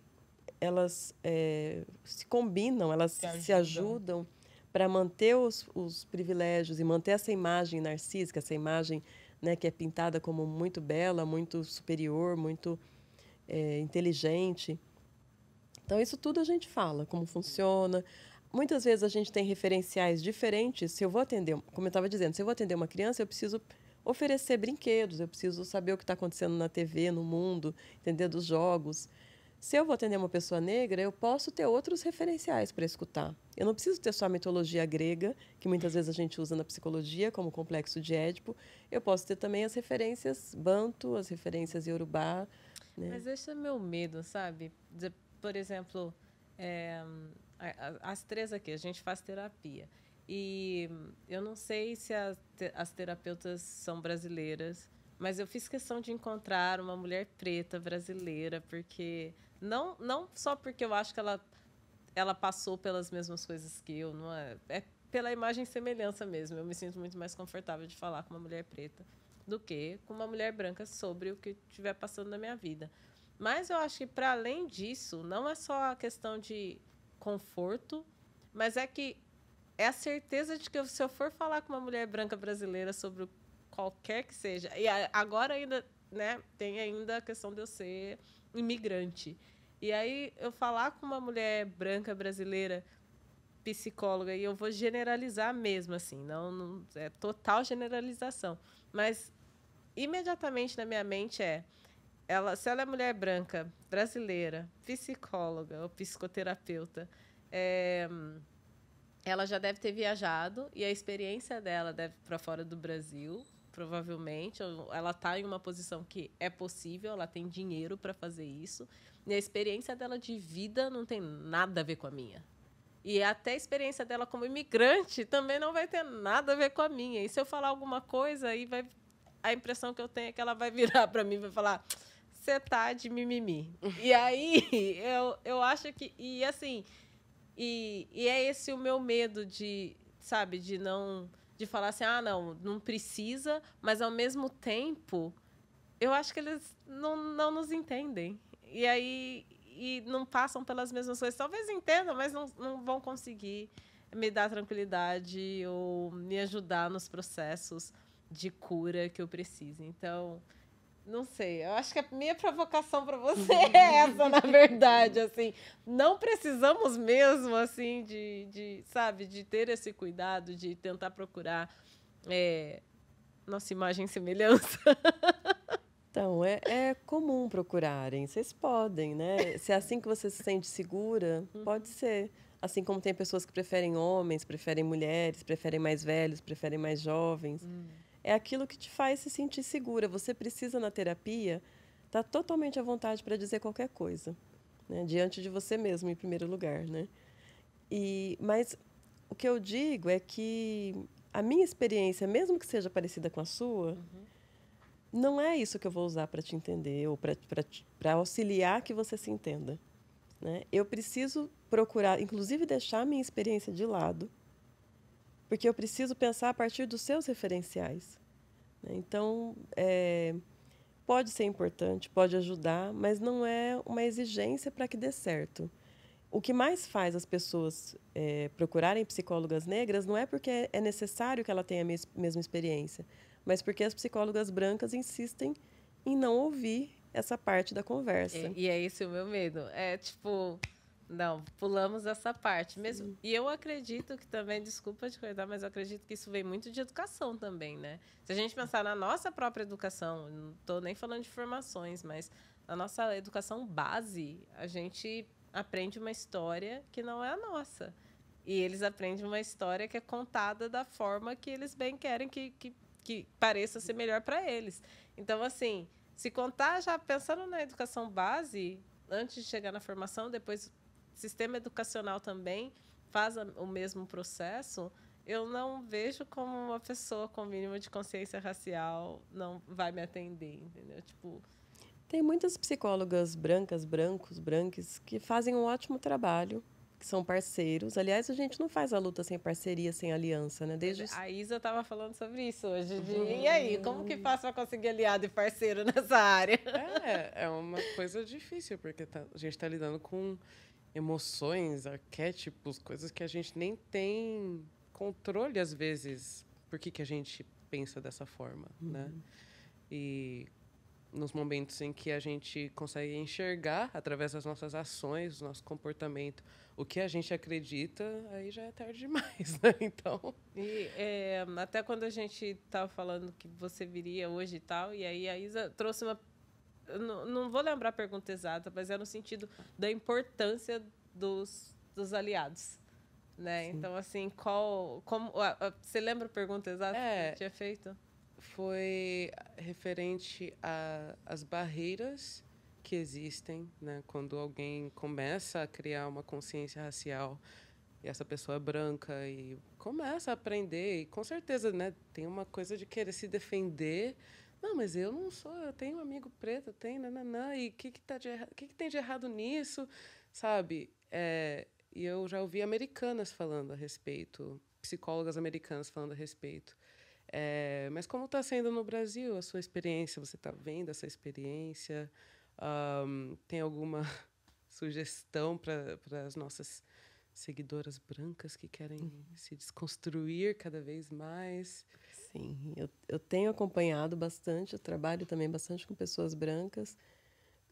elas é, se combinam, elas se ajudam, ajudam para manter os, os privilégios e manter essa imagem narcísica, essa imagem né, que é pintada como muito bela, muito superior, muito é, inteligente. Então, isso tudo a gente fala, como funciona. Muitas vezes a gente tem referenciais diferentes. Se eu vou atender, como eu estava dizendo, se eu vou atender uma criança, eu preciso oferecer brinquedos, eu preciso saber o que está acontecendo na TV, no mundo, entender dos jogos. Se eu vou atender uma pessoa negra, eu posso ter outros referenciais para escutar. Eu não preciso ter só a mitologia grega, que muitas vezes a gente usa na psicologia como complexo de Édipo. Eu posso ter também as referências banto, as referências iorubá, né? Mas esse é meu medo, sabe? De, por exemplo, é, as três aqui, a gente faz terapia. E eu não sei se as, as terapeutas são brasileiras, mas eu fiz questão de encontrar uma mulher preta brasileira, porque. Não, não só porque eu acho que ela, ela passou pelas mesmas coisas que eu, não é, é pela imagem e semelhança mesmo. Eu me sinto muito mais confortável de falar com uma mulher preta do que com uma mulher branca sobre o que estiver passando na minha vida. Mas eu acho que, para além disso, não é só a questão de conforto, mas é que é a certeza de que se eu for falar com uma mulher branca brasileira sobre qualquer que seja, e agora ainda né, tem ainda a questão de eu ser imigrante. E aí eu falar com uma mulher branca brasileira psicóloga e eu vou generalizar mesmo assim, não, não é total generalização, mas imediatamente na minha mente é ela, se ela é mulher branca, brasileira, psicóloga ou psicoterapeuta, é, ela já deve ter viajado e a experiência dela deve para fora do Brasil, provavelmente. Ela está em uma posição que é possível, ela tem dinheiro para fazer isso. E a experiência dela de vida não tem nada a ver com a minha. E até a experiência dela como imigrante também não vai ter nada a ver com a minha. E se eu falar alguma coisa, aí vai a impressão que eu tenho é que ela vai virar para mim e vai falar: você tá de mimimi. e aí, eu, eu acho que. E assim. E, e é esse o meu medo de, sabe, de não. De falar assim, ah, não, não precisa, mas ao mesmo tempo, eu acho que eles não, não nos entendem. E aí, e não passam pelas mesmas coisas. Talvez entendam, mas não, não vão conseguir me dar tranquilidade ou me ajudar nos processos de cura que eu preciso. Então, não sei. Eu acho que a minha provocação para você é essa, na verdade, assim, não precisamos mesmo assim de, de sabe, de ter esse cuidado, de tentar procurar é, nossa imagem e semelhança. Então, é, é, comum procurarem. Vocês podem, né? Se é assim que você se sente segura, uhum. pode ser. Assim como tem pessoas que preferem homens, preferem mulheres, preferem mais velhos, preferem mais jovens. Hum é aquilo que te faz se sentir segura. Você precisa, na terapia, estar tá totalmente à vontade para dizer qualquer coisa, né? diante de você mesmo, em primeiro lugar. Né? E, mas o que eu digo é que a minha experiência, mesmo que seja parecida com a sua, uhum. não é isso que eu vou usar para te entender ou para auxiliar que você se entenda. Né? Eu preciso procurar, inclusive, deixar a minha experiência de lado porque eu preciso pensar a partir dos seus referenciais. Né? Então, é, pode ser importante, pode ajudar, mas não é uma exigência para que dê certo. O que mais faz as pessoas é, procurarem psicólogas negras não é porque é necessário que ela tenha a mes mesma experiência, mas porque as psicólogas brancas insistem em não ouvir essa parte da conversa. E, e é esse o meu medo. É tipo, não, pulamos essa parte mesmo. Sim. E eu acredito que também, desculpa te cortar, mas eu acredito que isso vem muito de educação também, né? Se a gente pensar na nossa própria educação, não estou nem falando de formações, mas na nossa educação base, a gente aprende uma história que não é a nossa. E eles aprendem uma história que é contada da forma que eles bem querem que, que, que pareça ser melhor para eles. Então, assim, se contar já pensando na educação base, antes de chegar na formação, depois sistema educacional também faz o mesmo processo, eu não vejo como uma pessoa com mínimo de consciência racial não vai me atender, entendeu? Tipo, tem muitas psicólogas brancas, brancos, branques que fazem um ótimo trabalho, que são parceiros. Aliás, a gente não faz a luta sem parceria, sem aliança, né? Desde a Isa estava falando sobre isso hoje. De, uhum. E aí, como que faço para conseguir aliado e parceiro nessa área? É, é uma coisa difícil porque tá, a gente está lidando com emoções, arquétipos, coisas que a gente nem tem controle às vezes por que, que a gente pensa dessa forma, uhum. né? E nos momentos em que a gente consegue enxergar através das nossas ações, do nosso comportamento, o que a gente acredita, aí já é tarde demais, né? Então. E é, até quando a gente estava falando que você viria hoje e tal, e aí a Isa trouxe uma não, não vou lembrar a pergunta exata, mas é no sentido da importância dos, dos aliados. Né? Então, assim, qual. Como, você lembra a pergunta exata é, que tinha feito? Foi referente às barreiras que existem né? quando alguém começa a criar uma consciência racial e essa pessoa é branca e começa a aprender. E com certeza né? tem uma coisa de querer se defender não, mas eu não sou, eu tenho um amigo preto, eu tenho nananã, e o que, que, tá que, que tem de errado nisso, sabe? É, e eu já ouvi americanas falando a respeito, psicólogas americanas falando a respeito. É, mas como está sendo no Brasil a sua experiência? Você está vendo essa experiência? Um, tem alguma sugestão para as nossas seguidoras brancas que querem uhum. se desconstruir cada vez mais? Sim, eu, eu tenho acompanhado bastante, eu trabalho também bastante com pessoas brancas.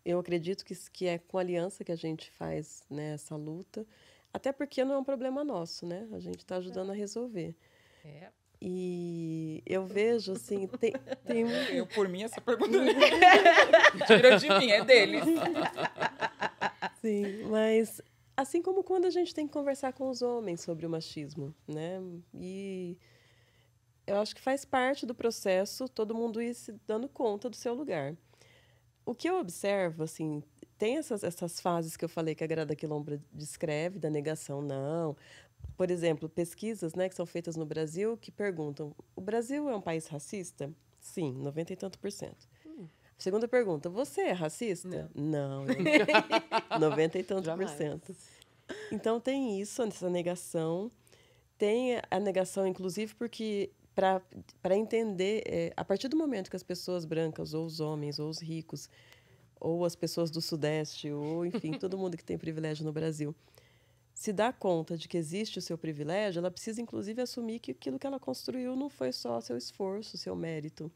Eu acredito que, que é com aliança que a gente faz né, essa luta, até porque não é um problema nosso, né? A gente está ajudando a resolver. É. E eu vejo, assim, tem, tem um... Eu, por mim, essa pergunta... Tira de mim, é dele. Sim, mas assim como quando a gente tem que conversar com os homens sobre o machismo, né? E eu acho que faz parte do processo todo mundo ir se dando conta do seu lugar. O que eu observo, assim, tem essas, essas fases que eu falei que a Grada Quilombra descreve, da negação, não. Por exemplo, pesquisas né, que são feitas no Brasil que perguntam: o Brasil é um país racista? Sim, 90 e tanto por cento. Hum. Segunda pergunta: você é racista? Não, não eu... 90 e tanto Jamais. por cento. Então tem isso, essa negação. Tem a negação, inclusive, porque para entender, é, a partir do momento que as pessoas brancas, ou os homens, ou os ricos, ou as pessoas do Sudeste, ou enfim, todo mundo que tem privilégio no Brasil, se dá conta de que existe o seu privilégio, ela precisa inclusive assumir que aquilo que ela construiu não foi só seu esforço, seu mérito.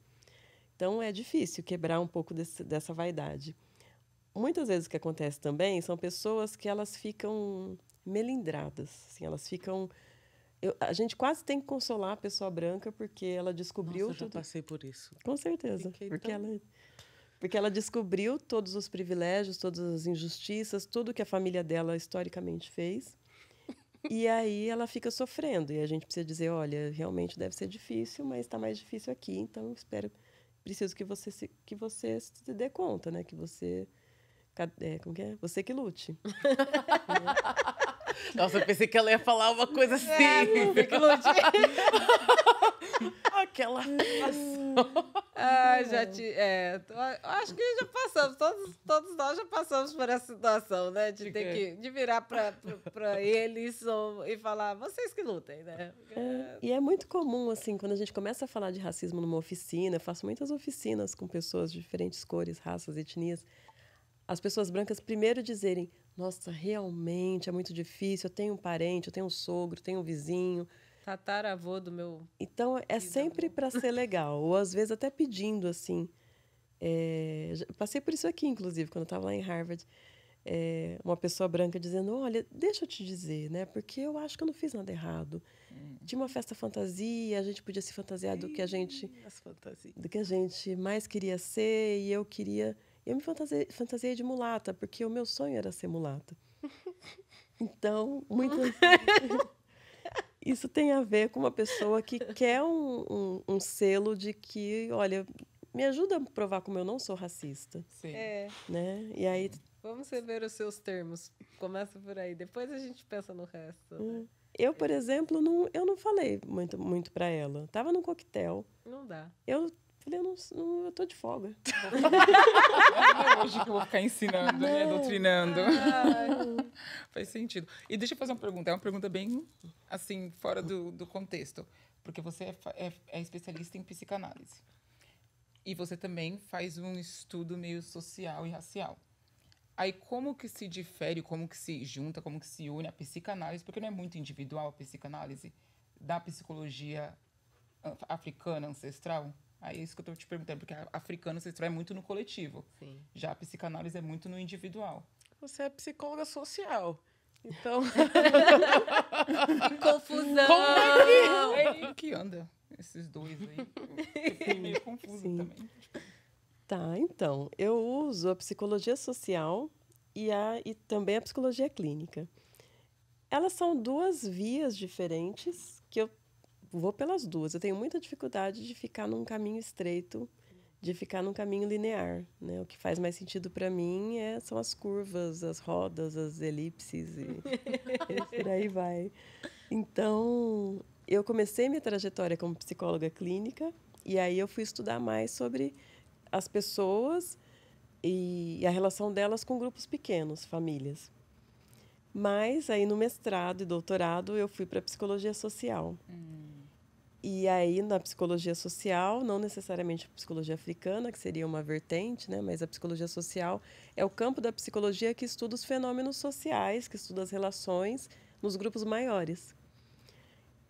Então é difícil quebrar um pouco desse, dessa vaidade. Muitas vezes o que acontece também são pessoas que elas ficam melindradas, assim, elas ficam eu, a gente quase tem que consolar a pessoa branca porque ela descobriu Nossa, eu já passei por isso. Com certeza, Fiquei porque tão... ela porque ela descobriu todos os privilégios, todas as injustiças, tudo que a família dela historicamente fez. E aí ela fica sofrendo e a gente precisa dizer, olha, realmente deve ser difícil, mas está mais difícil aqui, então espero preciso que você se, que você se dê conta, né, que você é, como que é? Você que lute. Né? Nossa, eu pensei que ela ia falar uma coisa é, assim. É, Aquela ah, já te, é, acho que já passamos, todos, todos nós já passamos por essa situação, né? De ter que de virar para eles e falar, vocês que lutem, né? É, é, e é muito comum, assim, quando a gente começa a falar de racismo numa oficina, eu faço muitas oficinas com pessoas de diferentes cores, raças, etnias as pessoas brancas primeiro dizerem: nossa, realmente é muito difícil, eu tenho um parente, eu tenho um sogro, tenho um vizinho. Tataravô do meu. Então é sempre para ser legal, ou às vezes até pedindo assim. É... passei por isso aqui, inclusive, quando eu estava lá em Harvard. É, uma pessoa branca dizendo: Olha, deixa eu te dizer, né? Porque eu acho que eu não fiz nada errado. Hum. Tinha uma festa fantasia, a gente podia se fantasiar do que a gente. Do que a gente mais queria ser, e eu queria eu me fantasiei, de mulata, porque o meu sonho era ser mulata. Então, muito. Isso tem a ver com uma pessoa que quer um, um, um selo de que, olha, me ajuda a provar como eu não sou racista. Sim. É. Né? E aí. Vamos rever os seus termos. Começa por aí. Depois a gente pensa no resto. Né? Hum. Eu, por exemplo, não, eu não falei muito, muito para ela. Tava num coquetel. Não dá. Eu falei, eu não, não eu tô de folga. é hoje que eu vou ficar ensinando, né? Doutrinando. Faz sentido. E deixa eu fazer uma pergunta. É uma pergunta bem, assim, fora do, do contexto. Porque você é, é, é especialista em psicanálise. E você também faz um estudo meio social e racial. Aí como que se difere, como que se junta, como que se une a psicanálise, porque não é muito individual a psicanálise da psicologia ah, africana ancestral? Aí é isso que eu estou te perguntando, porque africano você estiver muito no coletivo. Sim. Já a psicanálise é muito no individual. Você é psicóloga social. Então. confusão! É como é que... que anda esses dois aí? Eu fiquei meio confuso Sim. também. Tá, então. Eu uso a psicologia social e, a, e também a psicologia clínica. Elas são duas vias diferentes vou pelas duas. Eu tenho muita dificuldade de ficar num caminho estreito, de ficar num caminho linear. Né? O que faz mais sentido para mim é, são as curvas, as rodas, as elipses e, por aí vai. Então, eu comecei minha trajetória como psicóloga clínica e aí eu fui estudar mais sobre as pessoas e a relação delas com grupos pequenos, famílias. Mas aí no mestrado e doutorado eu fui para psicologia social. Hum. E aí, na psicologia social, não necessariamente a psicologia africana, que seria uma vertente, né, mas a psicologia social é o campo da psicologia que estuda os fenômenos sociais, que estuda as relações nos grupos maiores.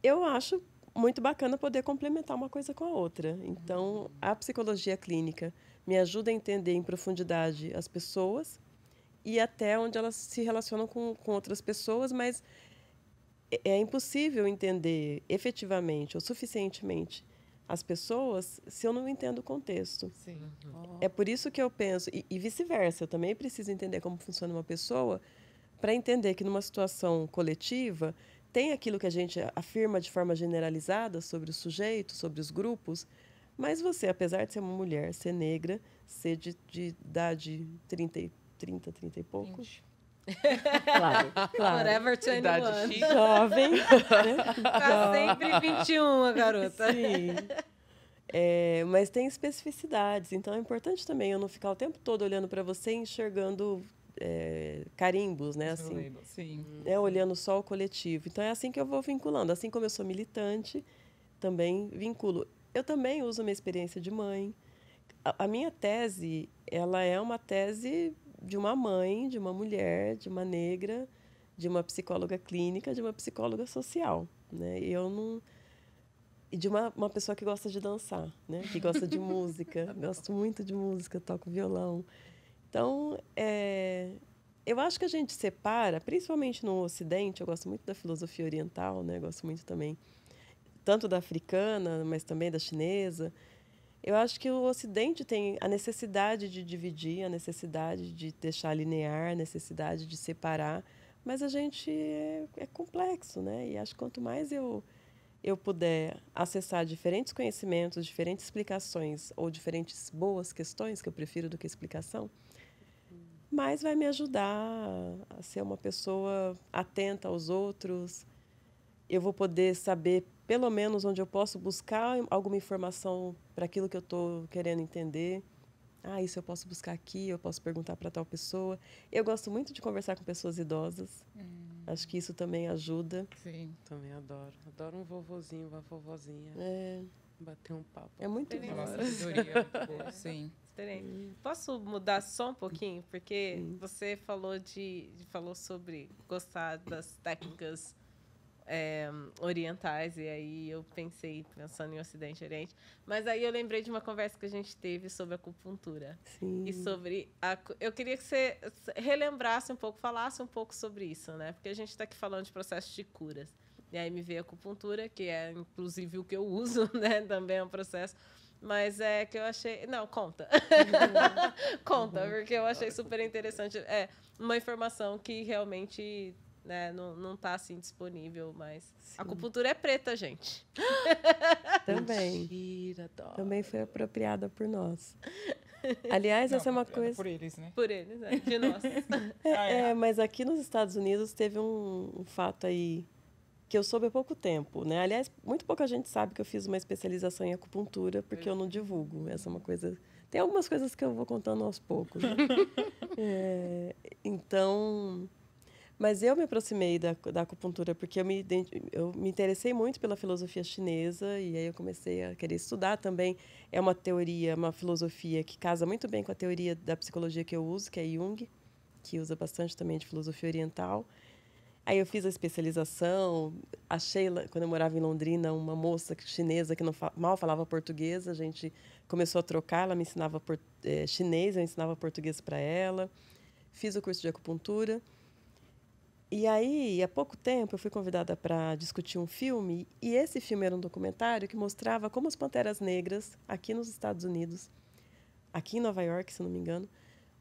Eu acho muito bacana poder complementar uma coisa com a outra. Então, a psicologia clínica me ajuda a entender em profundidade as pessoas e até onde elas se relacionam com, com outras pessoas, mas é impossível entender efetivamente ou suficientemente as pessoas se eu não entendo o contexto. Sim. É por isso que eu penso, e, e vice-versa, eu também preciso entender como funciona uma pessoa para entender que numa situação coletiva tem aquilo que a gente afirma de forma generalizada sobre o sujeito, sobre os grupos, mas você, apesar de ser uma mulher, ser negra, ser de, de idade 30, 30, 30 e poucos, Claro, claro. Forever 21. Idade Jovem. Tá sempre 21, a garota. Sim. É, mas tem especificidades, então é importante também eu não ficar o tempo todo olhando para você e enxergando é, carimbos, né? Assim, Sim. É, olhando só o coletivo. Então é assim que eu vou vinculando. Assim como eu sou militante, também vinculo. Eu também uso minha experiência de mãe. A, a minha tese, ela é uma tese de uma mãe, de uma mulher, de uma negra, de uma psicóloga clínica, de uma psicóloga social, né? Eu não e de uma, uma pessoa que gosta de dançar, né? Que gosta de música. Gosto muito de música, toco violão. Então, é, eu acho que a gente separa, principalmente no Ocidente, eu gosto muito da filosofia oriental, né? gosto muito também, tanto da africana, mas também da chinesa. Eu acho que o Ocidente tem a necessidade de dividir, a necessidade de deixar linear, a necessidade de separar, mas a gente é, é complexo, né? E acho que quanto mais eu eu puder acessar diferentes conhecimentos, diferentes explicações ou diferentes boas questões, que eu prefiro do que explicação, mas vai me ajudar a ser uma pessoa atenta aos outros. Eu vou poder saber pelo menos onde eu posso buscar alguma informação para aquilo que eu estou querendo entender. Ah, isso eu posso buscar aqui, eu posso perguntar para tal pessoa. Eu gosto muito de conversar com pessoas idosas. Hum. Acho que isso também ajuda. Sim, também adoro. Adoro um vovozinho, uma vovozinha. É. Bater um papo. É muito bom. É. Sim. Hum. Posso mudar só um pouquinho? Porque hum. você falou de falou sobre gostar das técnicas é, orientais, e aí eu pensei, pensando em Ocidente e Oriente, mas aí eu lembrei de uma conversa que a gente teve sobre acupuntura. Sim. E sobre. A, eu queria que você relembrasse um pouco, falasse um pouco sobre isso, né? Porque a gente está aqui falando de processos de curas. E aí me veio a acupuntura, que é inclusive o que eu uso, né? Também é um processo. Mas é que eu achei. Não, conta. Uhum. conta, uhum. porque eu achei super interessante. É uma informação que realmente né? Não, não tá assim disponível, mas. Sim. A acupuntura é preta, gente. Também. Mentira, Também foi apropriada por nós. Aliás, não, essa é uma coisa. Por eles, né? Por eles, é, de nós. ah, é. é. mas aqui nos Estados Unidos teve um, um fato aí que eu soube há pouco tempo, né? Aliás, muito pouca gente sabe que eu fiz uma especialização em acupuntura, porque eu não divulgo. Essa é uma coisa. Tem algumas coisas que eu vou contando aos poucos. Né? é, então, mas eu me aproximei da, da acupuntura porque eu me, eu me interessei muito pela filosofia chinesa e aí eu comecei a querer estudar também. É uma teoria, uma filosofia que casa muito bem com a teoria da psicologia que eu uso, que é Jung, que usa bastante também de filosofia oriental. Aí eu fiz a especialização, achei, quando eu morava em Londrina, uma moça chinesa que não, mal falava português, a gente começou a trocar, ela me ensinava é, chinês, eu ensinava português para ela. Fiz o curso de acupuntura. E aí, há pouco tempo, eu fui convidada para discutir um filme, e esse filme era um documentário que mostrava como as panteras negras, aqui nos Estados Unidos, aqui em Nova York, se não me engano,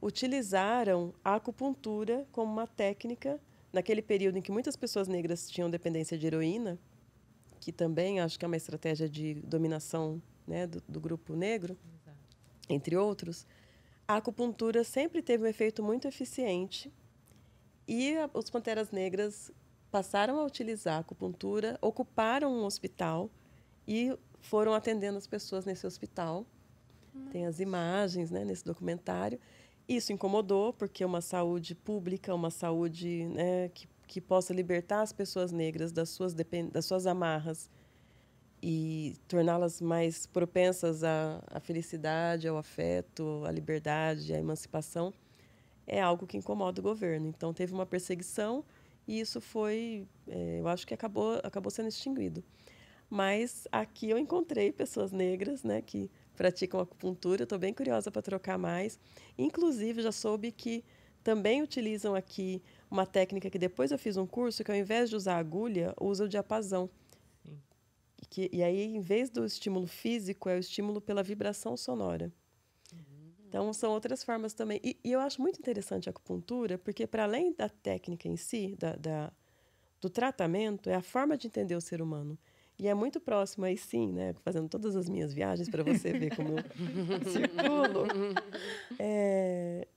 utilizaram a acupuntura como uma técnica, naquele período em que muitas pessoas negras tinham dependência de heroína, que também acho que é uma estratégia de dominação né, do, do grupo negro, entre outros. A acupuntura sempre teve um efeito muito eficiente e a, os Panteras Negras passaram a utilizar a acupuntura, ocuparam um hospital e foram atendendo as pessoas nesse hospital. Nossa. Tem as imagens né, nesse documentário. Isso incomodou, porque uma saúde pública, uma saúde né, que, que possa libertar as pessoas negras das suas, das suas amarras e torná-las mais propensas à, à felicidade, ao afeto, à liberdade, à emancipação, é algo que incomoda o governo. Então teve uma perseguição e isso foi, é, eu acho que acabou, acabou sendo extinguido. Mas aqui eu encontrei pessoas negras, né, que praticam acupuntura. Estou bem curiosa para trocar mais. Inclusive já soube que também utilizam aqui uma técnica que depois eu fiz um curso que ao invés de usar agulha, usa o diapasão. E, que, e aí, em vez do estímulo físico, é o estímulo pela vibração sonora. Então, são outras formas também. E, e eu acho muito interessante a acupuntura, porque, para além da técnica em si, da, da, do tratamento, é a forma de entender o ser humano. E é muito próximo aí sim, né? Fazendo todas as minhas viagens para você ver como eu circulo. É,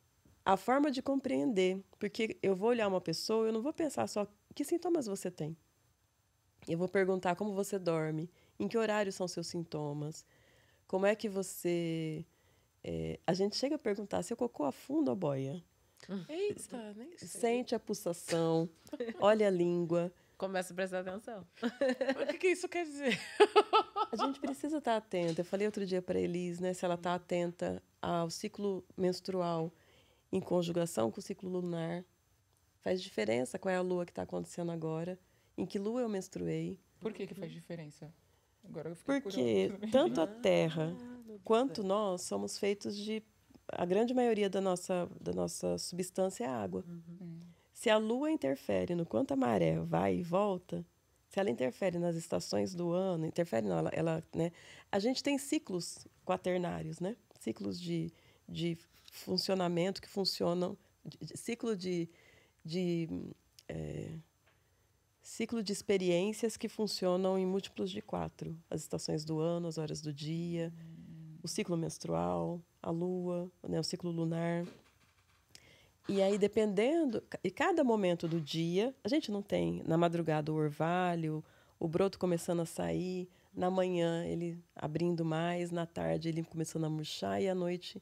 a forma de compreender. Porque eu vou olhar uma pessoa, eu não vou pensar só que sintomas você tem. Eu vou perguntar como você dorme, em que horário são seus sintomas, como é que você é, a gente chega a perguntar se o cocô afunda a boia. Eita, nem sei. Sente a pulsação, olha a língua. Começa a prestar atenção. o que, que, isso quer dizer? a gente precisa estar atenta. Eu falei outro dia para Elis, né, se ela está atenta ao ciclo menstrual em conjugação com o ciclo lunar. Faz diferença qual é a lua que está acontecendo agora, em que lua eu menstruei. Por que, que faz diferença? Agora eu fiquei Porque tanto a Terra ah quanto nós somos feitos de. A grande maioria da nossa, da nossa substância é água. Uhum. É. Se a lua interfere no quanto a maré vai e volta, se ela interfere nas estações do ano, interfere não, ela, ela né? A gente tem ciclos quaternários, né? Ciclos de, de funcionamento que funcionam, de, de, ciclo de, de é, ciclo de experiências que funcionam em múltiplos de quatro, as estações do ano, as horas do dia. Uhum o ciclo menstrual, a lua, né, o ciclo lunar. E aí, dependendo, e cada momento do dia, a gente não tem na madrugada o orvalho, o broto começando a sair, na manhã ele abrindo mais, na tarde ele começando a murchar e à noite.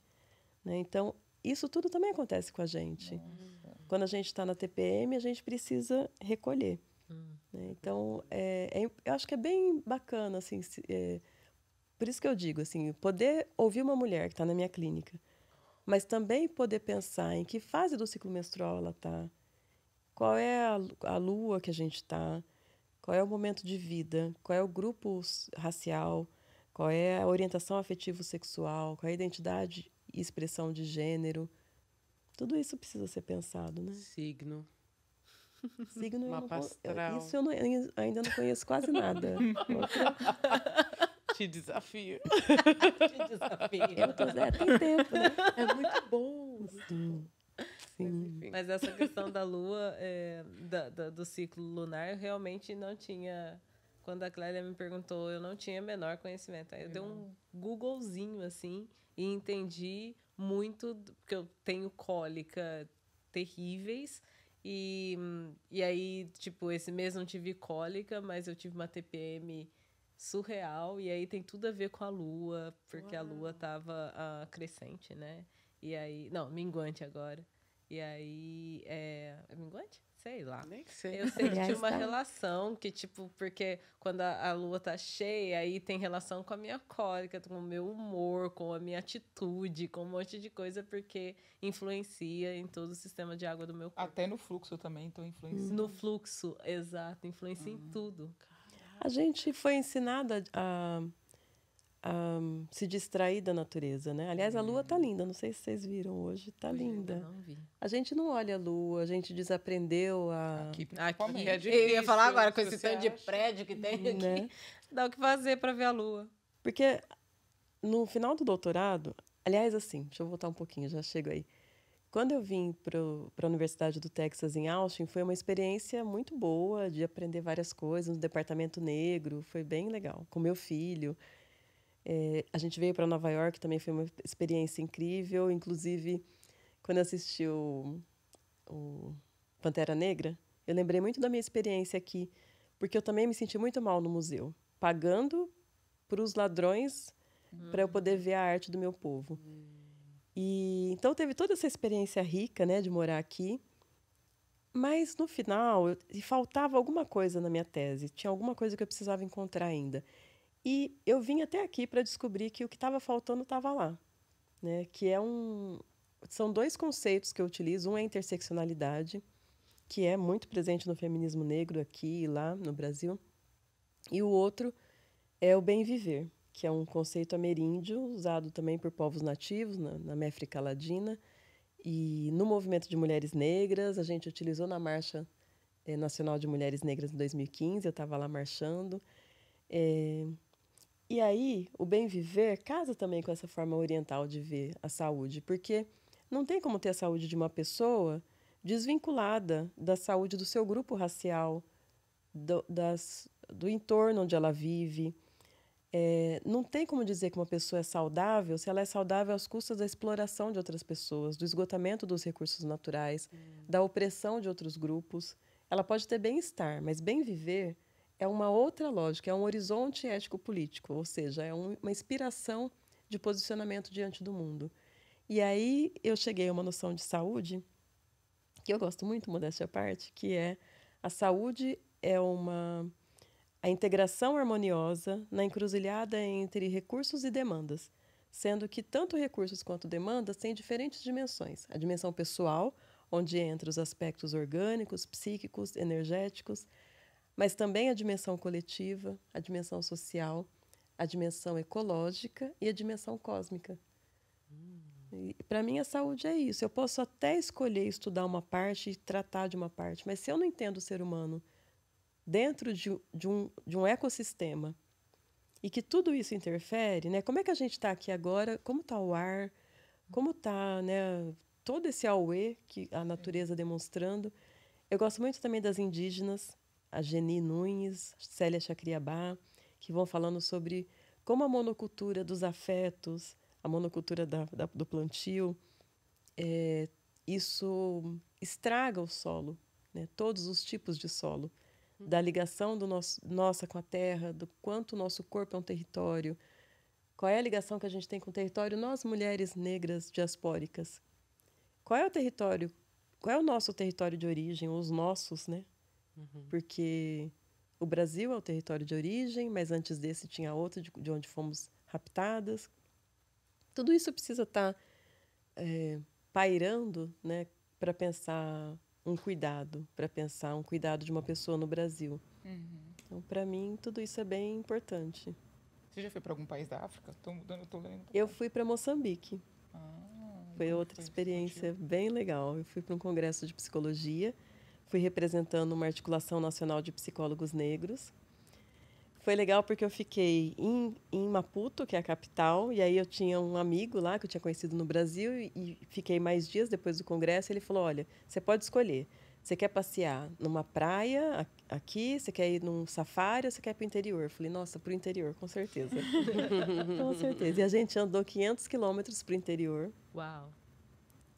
Né? Então, isso tudo também acontece com a gente. Nossa. Quando a gente está na TPM, a gente precisa recolher. Hum. Né? Então, é, é, eu acho que é bem bacana assim, se, é, por isso que eu digo assim, poder ouvir uma mulher que está na minha clínica, mas também poder pensar em que fase do ciclo menstrual ela está, qual é a, a lua que a gente está, qual é o momento de vida, qual é o grupo racial, qual é a orientação afetivo-sexual, qual é a identidade e expressão de gênero. Tudo isso precisa ser pensado, né? Signo. Signo eu não, Isso eu, não, eu ainda não conheço quase nada. Te desafio. Te desafio. Eu tô zero tem tempo, né? É muito bom. Sim. Sim. Mas, Mas essa questão da lua, é, da, da, do ciclo lunar, eu realmente não tinha. Quando a Clélia me perguntou, eu não tinha menor conhecimento. Aí eu é. dei um uhum. Googlezinho assim e entendi muito, porque eu tenho cólica terríveis. E, e aí, tipo, esse mês não tive cólica, mas eu tive uma TPM surreal. E aí tem tudo a ver com a lua, porque Uau. a lua tava crescente, né? E aí. Não, minguante agora. E aí. É, é minguante? Sei lá. Nem sei. Eu sei que tinha uma tá. relação que, tipo, porque quando a, a, lua tá cheia, aí tem relação com a minha cólica, com o meu humor, com a minha atitude, com um monte de coisa, porque influencia em todo o sistema de água do meu corpo. Até no fluxo também, então influencia. No fluxo, exato, influencia uhum. em hum. tudo. Caramba. A gente foi ensinada a, a se distrair da natureza, né? Aliás, a lua tá uhum. linda, não sei se vocês viram hoje, tá hoje linda. Não vi. A gente não olha a lua, a gente desaprendeu a. Aqui, aqui é, é difícil, Eu ia falar agora com esse tanto de prédio que tem uhum, né? aqui. Né? Dá o que fazer para ver a lua. Porque no final do doutorado, aliás, assim, deixa eu voltar um pouquinho, já chego aí. Quando eu vim para a Universidade do Texas em Austin, foi uma experiência muito boa de aprender várias coisas no departamento negro, foi bem legal, com meu filho. É, a gente veio para Nova York, também foi uma experiência incrível. Inclusive, quando eu assisti o, o Pantera Negra, eu lembrei muito da minha experiência aqui, porque eu também me senti muito mal no museu, pagando para os ladrões uhum. para eu hum. poder ver a arte do meu povo. Uhum. E então teve toda essa experiência rica, né, de morar aqui. Mas no final, eu, faltava alguma coisa na minha tese, tinha alguma coisa que eu precisava encontrar ainda. E eu vim até aqui para descobrir que o que estava faltando estava lá, né? Que é um são dois conceitos que eu utilizo, um é interseccionalidade, que é muito presente no feminismo negro aqui e lá no Brasil, e o outro é o bem viver, que é um conceito ameríndio usado também por povos nativos na, na América Latina. E no movimento de mulheres negras, a gente utilizou na Marcha é, Nacional de Mulheres Negras em 2015, eu estava lá marchando. É, e aí, o bem viver casa também com essa forma oriental de ver a saúde, porque não tem como ter a saúde de uma pessoa desvinculada da saúde do seu grupo racial, do, das, do entorno onde ela vive. É, não tem como dizer que uma pessoa é saudável se ela é saudável às custas da exploração de outras pessoas, do esgotamento dos recursos naturais, hum. da opressão de outros grupos. Ela pode ter bem-estar, mas bem viver é uma outra lógica, é um horizonte ético-político, ou seja, é um, uma inspiração de posicionamento diante do mundo. E aí eu cheguei a uma noção de saúde que eu gosto muito, modéstia à parte, que é a saúde é uma a integração harmoniosa na encruzilhada entre recursos e demandas, sendo que tanto recursos quanto demandas têm diferentes dimensões. A dimensão pessoal, onde entram os aspectos orgânicos, psíquicos, energéticos, mas também a dimensão coletiva, a dimensão social, a dimensão ecológica e a dimensão cósmica. Para mim, a saúde é isso. Eu posso até escolher estudar uma parte e tratar de uma parte, mas se eu não entendo o ser humano dentro de, de, um, de um ecossistema e que tudo isso interfere, né? Como é que a gente está aqui agora? Como está o ar? Como está, né? Todo esse auê que a natureza demonstrando. Eu gosto muito também das indígenas, a Geni Nunes, Célia Chacriabá, que vão falando sobre como a monocultura dos afetos, a monocultura da, da, do plantio, é, isso estraga o solo, né? Todos os tipos de solo da ligação do nosso, nossa com a terra, do quanto o nosso corpo é um território. Qual é a ligação que a gente tem com o território, nós mulheres negras diaspóricas? Qual é o território? Qual é o nosso território de origem, os nossos, né? Uhum. Porque o Brasil é o território de origem, mas antes desse tinha outro de, de onde fomos raptadas. Tudo isso precisa tá, estar eh, é, pairando, né, para pensar um cuidado para pensar, um cuidado de uma pessoa no Brasil. Uhum. Então, para mim, tudo isso é bem importante. Você já foi para algum país da África? Estou mudando, estou lendo. Eu fui para Moçambique. Ah, foi então outra foi experiência bem legal. Eu fui para um congresso de psicologia, fui representando uma articulação nacional de psicólogos negros foi legal porque eu fiquei em, em, Maputo, que é a capital, e aí eu tinha um amigo lá que eu tinha conhecido no Brasil e fiquei mais dias depois do congresso. E ele falou: Olha, você pode escolher. Você quer passear numa praia aqui? Você quer ir num safari ou você quer para o interior? Eu falei, nossa, para o interior, com certeza. com certeza. E a gente andou 500 quilômetros para o interior. Uau!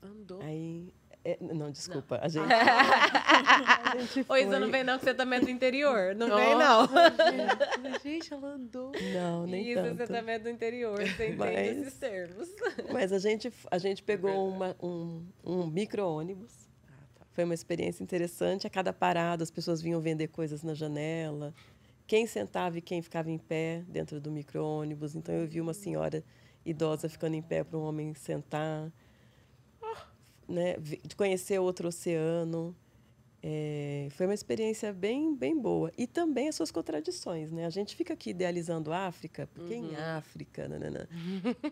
Andou. Aí é, não, desculpa. Não. A, gente, a gente. Foi... Oi, Isa, não vem não, que você também é do interior. Não Nossa, vem não. Gente, gente, ela andou. Não, nem Isso, tanto. você também é do interior, você entende esses termos. Mas a gente, a gente pegou é uma, um, um micro-ônibus. Foi uma experiência interessante. A cada parada, as pessoas vinham vender coisas na janela. Quem sentava e quem ficava em pé dentro do micro-ônibus. Então, eu vi uma senhora idosa ficando em pé para um homem sentar né, conhecer outro oceano. É, foi uma experiência bem, bem boa. E também as suas contradições, né? A gente fica aqui idealizando a África, porque é uhum. em África, nanana.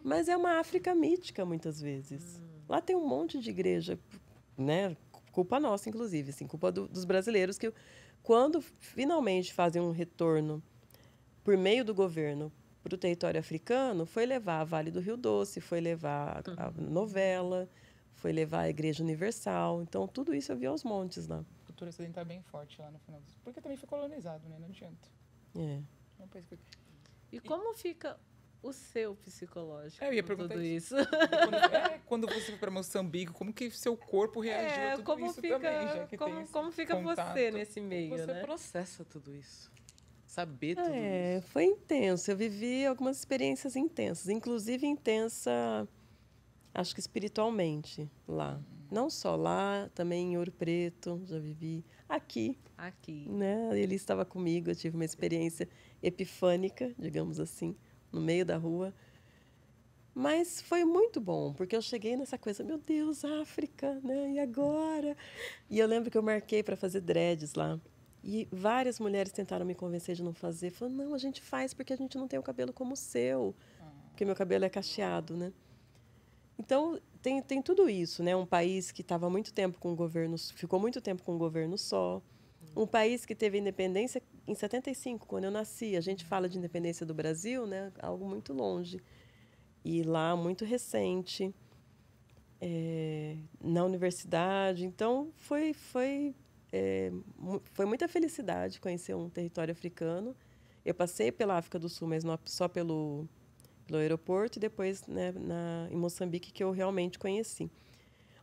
Mas é uma África mítica, muitas vezes. Hum. Lá tem um monte de igreja, né? Culpa nossa, inclusive, assim, culpa do, dos brasileiros que, quando finalmente fazem um retorno por meio do governo para o território africano, foi levar a Vale do Rio Doce, foi levar a, a uhum. novela, foi levar a Igreja Universal. Então, tudo isso eu vi aos montes lá. A cultura ocidental é bem forte lá no final. Porque também foi colonizado, né? Não adianta. É. Não é E como fica o seu psicológico? É, eu ia perguntar tudo isso. isso. quando, é, quando, você foi para Moçambique, como que seu corpo é, reagiu é, a tudo como isso fica, também? como, como fica contato, você nesse meio, você né? Você processa tudo isso. Saber tudo é, isso. Foi intenso. Eu vivi algumas experiências intensas, inclusive intensa acho que espiritualmente lá. Não só lá, também em Ouro Preto, já vivi aqui. Aqui. Né? Ele estava comigo, eu tive uma experiência epifânica, digamos assim, no meio da rua. Mas foi muito bom, porque eu cheguei nessa coisa, meu Deus, África, né? E agora? E eu lembro que eu marquei para fazer dreads lá. E várias mulheres tentaram me convencer de não fazer. Falaram, não, a gente faz porque a gente não tem o cabelo como o seu. Porque meu cabelo é cacheado, né? Então, tem, tem tudo isso, né? Um país que estava muito tempo com governos, ficou muito tempo com o governo só. Um país que teve independência em 75, quando eu nasci. A gente fala de independência do Brasil, né? Algo muito longe. E lá, muito recente. É, na universidade. Então, foi, foi, é, foi muita felicidade conhecer um território africano. Eu passei pela África do Sul, mas não só pelo pelo aeroporto e depois né, na, em Moçambique que eu realmente conheci.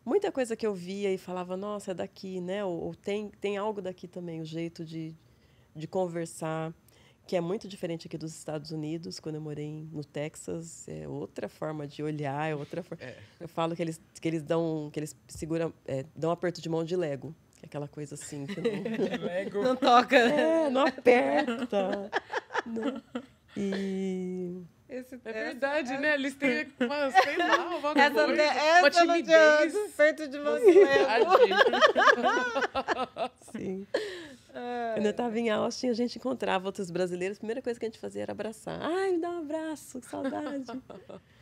Muita coisa que eu via e falava, nossa, é daqui, né? Ou, ou tem, tem algo daqui também, o jeito de, de conversar, que é muito diferente aqui dos Estados Unidos. Quando eu morei no Texas, é outra forma de olhar, é outra forma. É. Eu falo que eles, que eles dão, que eles seguram, é, dão um aperto de mão de Lego. É aquela coisa assim que não, não toca. É, não aperta. não. Né. E esse, é, é- verdade, essa, é- né? Eles têm, mano, sei lá, uma essa, coisa, essa uma timidez. De, perto de você Sim. É. Quando eu estava em Austin, a gente encontrava outros brasileiros. A primeira coisa que a gente fazia era abraçar. Ai, me dá um abraço, que saudade.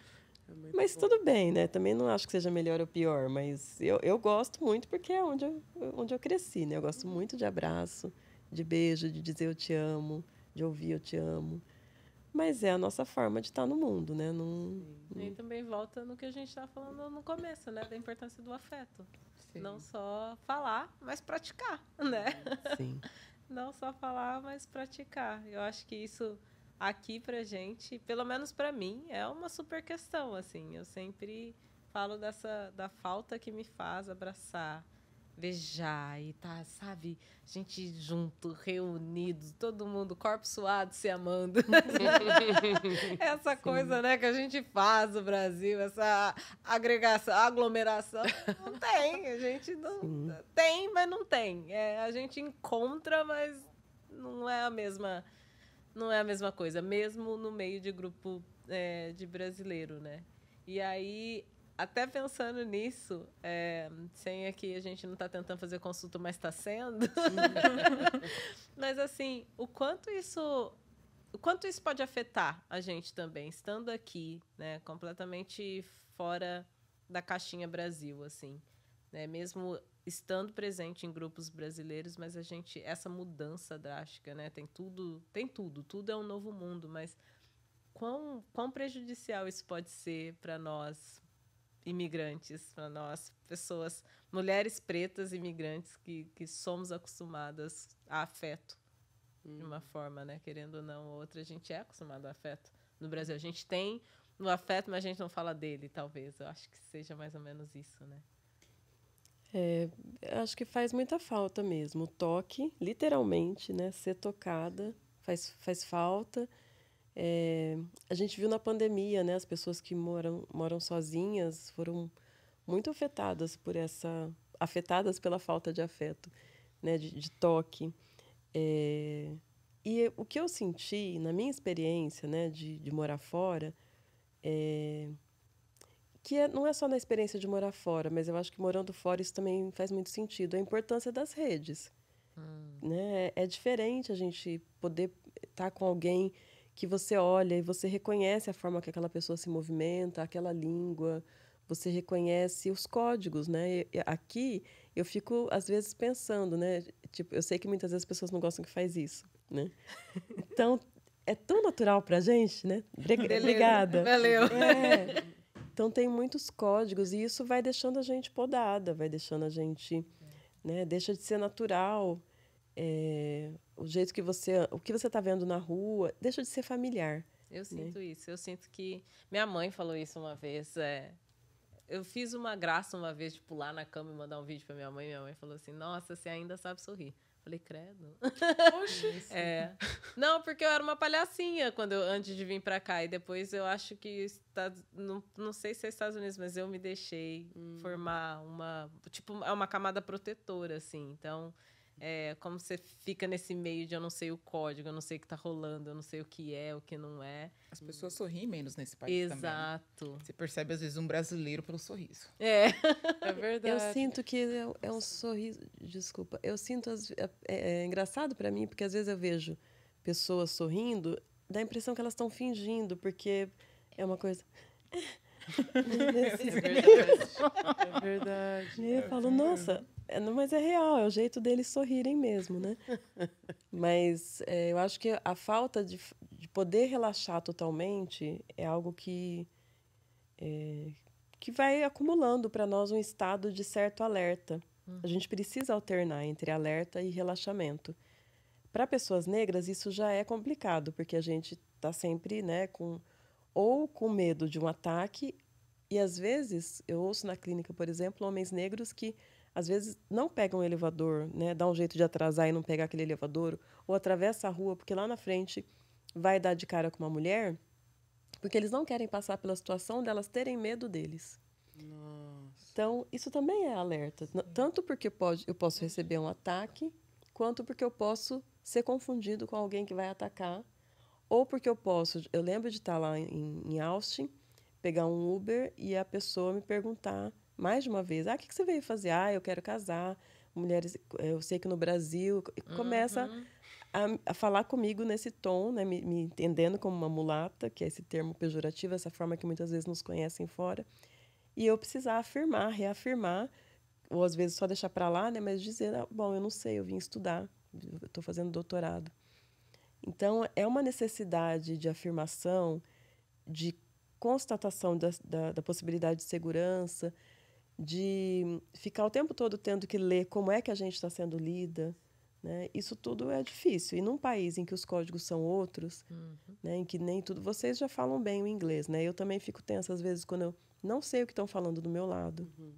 É mas bom. tudo bem, né? Também não acho que seja melhor ou pior, mas eu, eu gosto muito porque é onde eu, onde eu cresci, né? Eu gosto muito de abraço, de beijo, de dizer eu te amo, de ouvir eu te amo mas é a nossa forma de estar no mundo, né? E também volta no que a gente estava falando no começo, né? Da importância do afeto. Sim. Não só falar, mas praticar, né? Sim. não só falar, mas praticar. Eu acho que isso aqui pra gente, pelo menos para mim, é uma super questão, assim. Eu sempre falo dessa da falta que me faz abraçar, e tá, sabe? Gente junto, reunido, todo mundo, corpo suado, se amando. essa Sim. coisa, né, que a gente faz no Brasil, essa agregação, aglomeração, não tem. A gente não Sim. tem, mas não tem. É, a gente encontra, mas não é a mesma, não é a mesma coisa, mesmo no meio de grupo é, de brasileiro, né? E aí até pensando nisso, é, sem aqui a gente não está tentando fazer consulta, mas está sendo. mas assim, o quanto isso, o quanto isso pode afetar a gente também, estando aqui, né, completamente fora da caixinha Brasil, assim, né, mesmo estando presente em grupos brasileiros, mas a gente essa mudança drástica, né, tem tudo, tem tudo, tudo é um novo mundo, mas Quão, quão prejudicial isso pode ser para nós, imigrantes, para nós, pessoas, mulheres pretas imigrantes que, que somos acostumadas a afeto hum. de uma hum. forma, né? Querendo ou não, outra, a gente é acostumado a afeto no Brasil. A gente tem no afeto, mas a gente não fala dele, talvez. Eu acho que seja mais ou menos isso, né? É, acho que faz muita falta mesmo. O toque, literalmente, né? Ser tocada faz, faz falta. É, a gente viu na pandemia, né? As pessoas que moram, moram sozinhas foram muito afetadas por essa, afetadas pela falta de afeto, né? De, de toque. É, e o que eu senti na minha experiência, né? De, de morar fora, é, que é, não é só na experiência de morar fora, mas eu acho que morando fora isso também faz muito sentido. A importância das redes, hum. né? É, é diferente a gente poder estar tá com alguém que você olha e você reconhece a forma que aquela pessoa se movimenta, aquela língua, você reconhece os códigos, né? Aqui eu fico às vezes pensando, né? Tipo, eu sei que muitas vezes as pessoas não gostam que faz isso, né? Então é tão natural para gente, né? Obrigada. Valeu. É. Então tem muitos códigos e isso vai deixando a gente podada, vai deixando a gente, né? Deixa de ser natural. É, o jeito que você, o que você está vendo na rua, deixa de ser familiar. Eu né? sinto né? isso. Eu sinto que minha mãe falou isso uma vez. É... Eu fiz uma graça uma vez de tipo, pular na cama e mandar um vídeo para minha mãe. Minha mãe falou assim: Nossa, você ainda sabe sorrir. Falei, credo. Poxa. É. Não, porque eu era uma palhacinha quando eu, antes de vir para cá. E depois eu acho que. Está, não, não sei se é Estados Unidos, mas eu me deixei hum. formar uma. Tipo, é uma camada protetora, assim. Então, é, como você fica nesse meio de eu não sei o código, eu não sei o que está rolando, eu não sei o que é, o que não é. As pessoas sorriem menos nesse país Exato. também. Exato. Você percebe, às vezes, um brasileiro pelo sorriso. É. É, é verdade. Eu sinto que é, é, um sorriso... Desculpa. Eu sinto... As... É, é engraçado para mim, porque às vezes eu vejo pessoas sorrindo, dá a impressão que elas estão fingindo, porque é uma coisa... É verdade. é verdade. E eu falo, nossa, é, mas é real, é o jeito deles sorrirem mesmo, né? Mas é, eu acho que a falta de, de, poder relaxar totalmente é algo que, é, que vai acumulando para nós um estado de certo alerta. A gente precisa alternar entre alerta e relaxamento. Para pessoas negras, isso já é complicado, porque a gente está sempre né, com ou com medo de um ataque, e às vezes eu ouço na clínica, por exemplo, homens negros que às vezes não pega um elevador, né? Dá um jeito de atrasar e não pegar aquele elevador, ou atravessa a rua porque lá na frente vai dar de cara com uma mulher, porque eles não querem passar pela situação delas terem medo deles. Nossa. Então, isso também é alerta, tanto porque pode, eu posso receber um ataque, quanto porque eu posso ser confundido com alguém que vai atacar, ou porque eu posso, eu lembro de estar lá em, em Austin, pegar um Uber e a pessoa me perguntar mais de uma vez. Ah, o que, que você veio fazer? Ah, eu quero casar. Mulheres, eu sei que no Brasil. Começa uhum. a, a, falar comigo nesse tom, né? Me, me, entendendo como uma mulata, que é esse termo pejorativo, essa forma que muitas vezes nos conhecem fora. E eu precisar afirmar, reafirmar, ou às vezes só deixar para lá, né? Mas dizer, ah, bom, eu não sei, eu vim estudar, eu estou fazendo doutorado. Então, é uma necessidade de afirmação, de constatação da, da, da possibilidade de segurança, de ficar o tempo todo tendo que ler como é que a gente está sendo lida. Né? Isso tudo é difícil. E num país em que os códigos são outros, uhum. né? em que nem tudo. Vocês já falam bem o inglês, né? Eu também fico tensa às vezes quando eu não sei o que estão falando do meu lado. Uhum.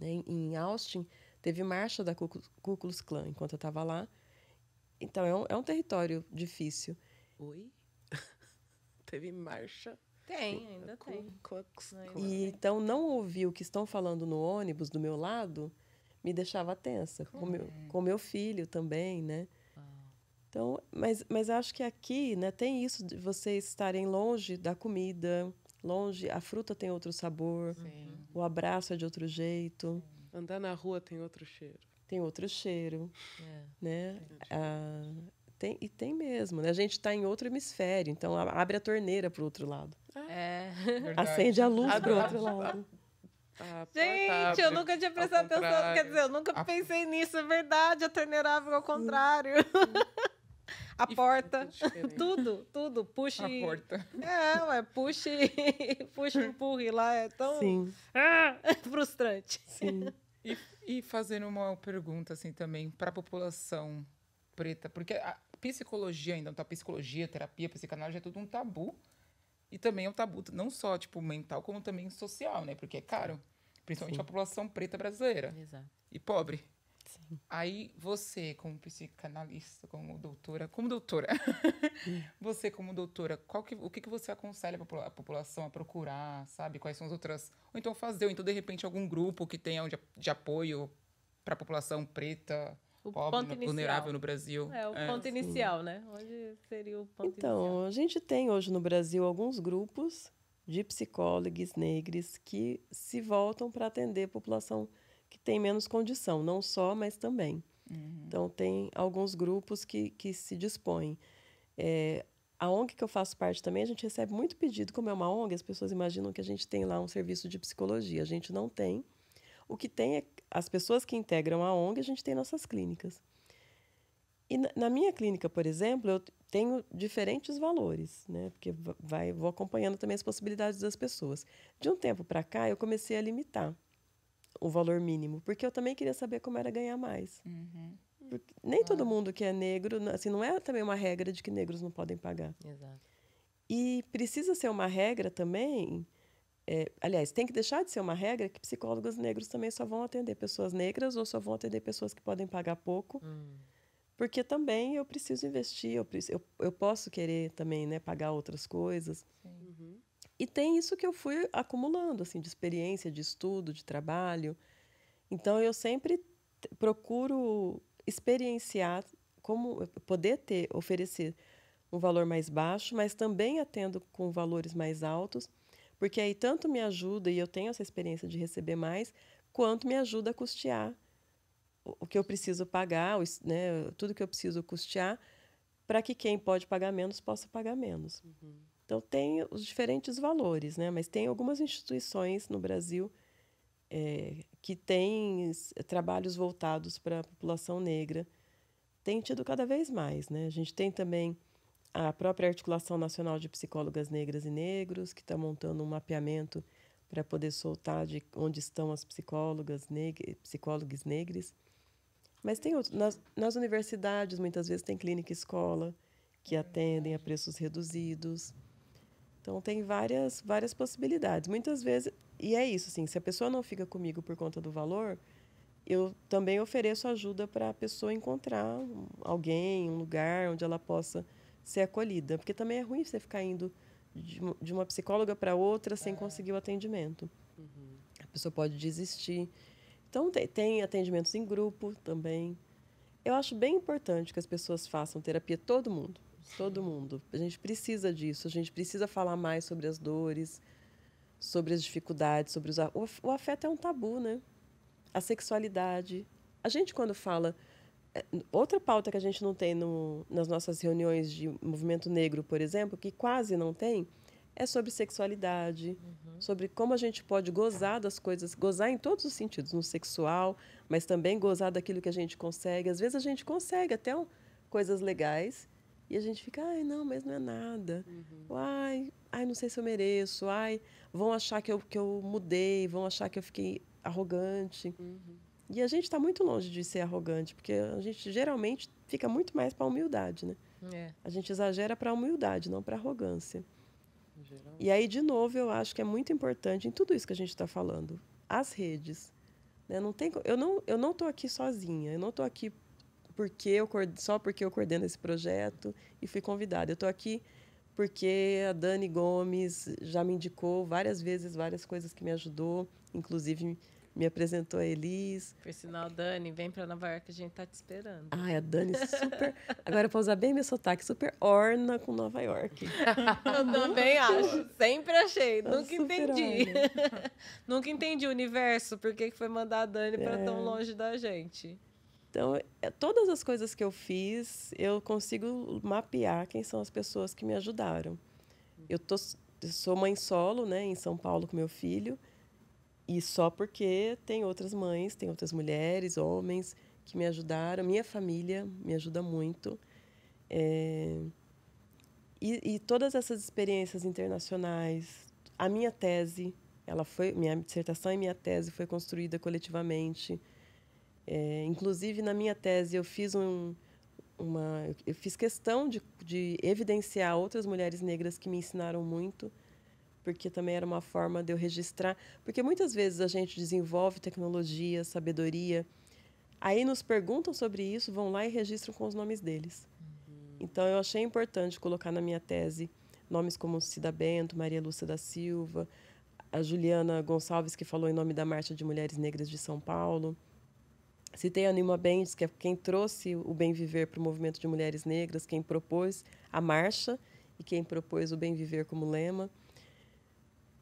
Né? Em, em Austin, teve marcha da Ku Klux Klan enquanto eu estava lá. Então é um, é um território difícil. Oi? teve marcha? Tem, ainda co tem. É e então não ouvir o que estão falando no ônibus do meu lado me deixava tensa, com, meu, é? com meu filho também, né? Ah. Então, mas, mas acho que aqui né, tem isso de vocês estarem longe da comida, longe, a fruta tem outro sabor, Sim. o abraço é de outro jeito. Andar na rua tem outro cheiro. Tem outro cheiro, é, né? Ah, tem, e tem mesmo, né? A gente está em outro hemisfério, então abre a torneira para o outro lado. É. é. Acende a luz para o outro lado. Ah, Gente, eu nunca tinha prestado atenção. Quer dizer, eu nunca a... pensei nisso, é verdade. A torneira abre ao contrário. a e porta. Tudo, tudo. Puxe. A porta. É, ué, puxe, puxe, empurre lá. É tão Sim. frustrante. Sim. E, e fazendo uma pergunta assim também para a população preta, porque a psicologia ainda, então, a psicologia, terapia, psicanálise é tudo um tabu e também é um tabu, não só, tipo, mental, como também social, né? Porque é caro. Principalmente a população preta brasileira. Exato. E pobre. Sim. Aí você, como psicanalista, como doutora, como doutora, você como doutora, qual que, o que, que você aconselha a população a procurar, sabe? Quais são as outras... Ou então fazer, ou então de repente algum grupo que tenha de, de apoio para a população preta, o pobre, ponto inicial. vulnerável no Brasil. É, o é, ponto inicial, sim. né? Onde seria o ponto então, inicial? Então, a gente tem hoje no Brasil alguns grupos de psicólogos negros que se voltam para atender a população que tem menos condição, não só, mas também. Uhum. Então, tem alguns grupos que, que se dispõem. É, a ONG que eu faço parte também, a gente recebe muito pedido, como é uma ONG, as pessoas imaginam que a gente tem lá um serviço de psicologia. A gente não tem. O que tem é as pessoas que integram a ONG, a gente tem nossas clínicas. E na, minha clínica, por exemplo, eu tenho diferentes valores, né? Porque vai, vou acompanhando também as possibilidades das pessoas. De um tempo para cá, eu comecei a limitar o valor mínimo, porque eu também queria saber como era ganhar mais. Uhum. nem todo mundo que é negro, assim, não é também uma regra de que negros não podem pagar. Exato. E precisa ser uma regra também é, aliás, tem que deixar de ser uma regra que psicólogos negros também só vão atender pessoas negras ou só vão atender pessoas que podem pagar pouco. Hum. Porque também eu preciso investir, eu, eu, eu posso querer também né, pagar outras coisas. Uhum. E tem isso que eu fui acumulando, assim, de experiência, de estudo, de trabalho. Então eu sempre procuro experienciar como poder ter, oferecer um valor mais baixo, mas também atendo com valores mais altos porque aí tanto me ajuda, e eu tenho essa experiência de receber mais, quanto me ajuda a custear o que eu preciso pagar, né, tudo que eu preciso custear, para que quem pode pagar menos possa pagar menos. Uhum. Então, tem os diferentes valores, né, mas tem algumas instituições no Brasil é, que têm trabalhos voltados para a população negra. Tem tido cada vez mais. Né? A gente tem também a própria Articulação Nacional de Psicólogas Negras e Negros, que está montando um mapeamento para poder soltar de onde estão as psicólogas neg psicólogas negras. Mas tem outro, nas, nas universidades, muitas vezes, tem clínica e escola que hum. atendem a preços reduzidos. Então, tem várias, várias possibilidades. Muitas vezes, e é isso, assim, se a pessoa não fica comigo por conta do valor, eu também ofereço ajuda para a pessoa encontrar alguém, um lugar onde ela possa ser acolhida. Porque também é ruim você ficar indo de, uma psicóloga para outra sem é. conseguir o atendimento. Uhum. A pessoa pode desistir. Então, tem, tem atendimentos em grupo também. Eu acho bem importante que as pessoas façam terapia, todo mundo. Todo mundo. A gente precisa disso, a gente precisa falar mais sobre as dores, sobre as dificuldades, sobre os. O afeto é um tabu, né? A sexualidade. A gente, quando fala Outra pauta que a gente não tem no, nas nossas reuniões de movimento negro, por exemplo, que quase não tem, é sobre sexualidade, uhum. sobre como a gente pode gozar das coisas, gozar em todos os sentidos, no sexual, mas também gozar daquilo que a gente consegue. Às vezes a gente consegue até coisas legais e a gente fica, ai, não, mas não é nada. Uhum. Ai, ai, não sei se eu mereço. Ai, vão achar que eu, que eu mudei, vão achar que eu fiquei arrogante. Uhum. E a gente está muito longe de ser arrogante, porque a gente geralmente fica muito mais para a humildade, né? É. A gente exagera para a humildade, não para a arrogância. Geralmente. E aí, de novo, eu acho que é muito importante em tudo isso que a gente está falando, as redes. Né? Não tem, eu não eu não estou aqui sozinha, eu não estou aqui porque eu só porque eu coordeno esse projeto e fui convidada. Eu estou aqui porque a Dani Gomes já me indicou várias vezes várias coisas que me ajudou, inclusive me apresentou a Elis. Por sinal, Dani, vem para Nova York, a gente tá te esperando. Ai, a Dani é super. Agora, para usar bem meu sotaque, super orna com Nova York. Eu também acho. Sempre achei. Eu é Nunca entendi. Nunca entendi o universo, por que foi mandar a Dani para é. tão longe da gente. Então, é, todas as coisas que eu fiz, eu consigo mapear quem são as pessoas que me ajudaram. Eu tô, sou mãe solo, né, em São Paulo com meu filho. E só porque tem outras mães, tem outras mulheres, homens que me ajudaram. Minha família me ajuda muito. É... E, e, todas essas experiências internacionais, a minha tese, ela foi minha dissertação e minha tese foi construída coletivamente. É, inclusive na minha tese eu fiz um, uma, eu fiz questão de, de evidenciar outras mulheres negras que me ensinaram muito porque também era uma forma de eu registrar. Porque muitas vezes a gente desenvolve tecnologia, sabedoria, aí nos perguntam sobre isso, vão lá e registram com os nomes deles. Uhum. Então eu achei importante colocar na minha tese nomes como Cida Bento, Maria Lúcia da Silva, a Juliana Gonçalves, que falou em nome da Marcha de Mulheres Negras de São Paulo. Citei a Nilma Bentes, que é quem trouxe o bem viver para o movimento de mulheres negras, quem propôs a marcha e quem propôs o bem viver como lema.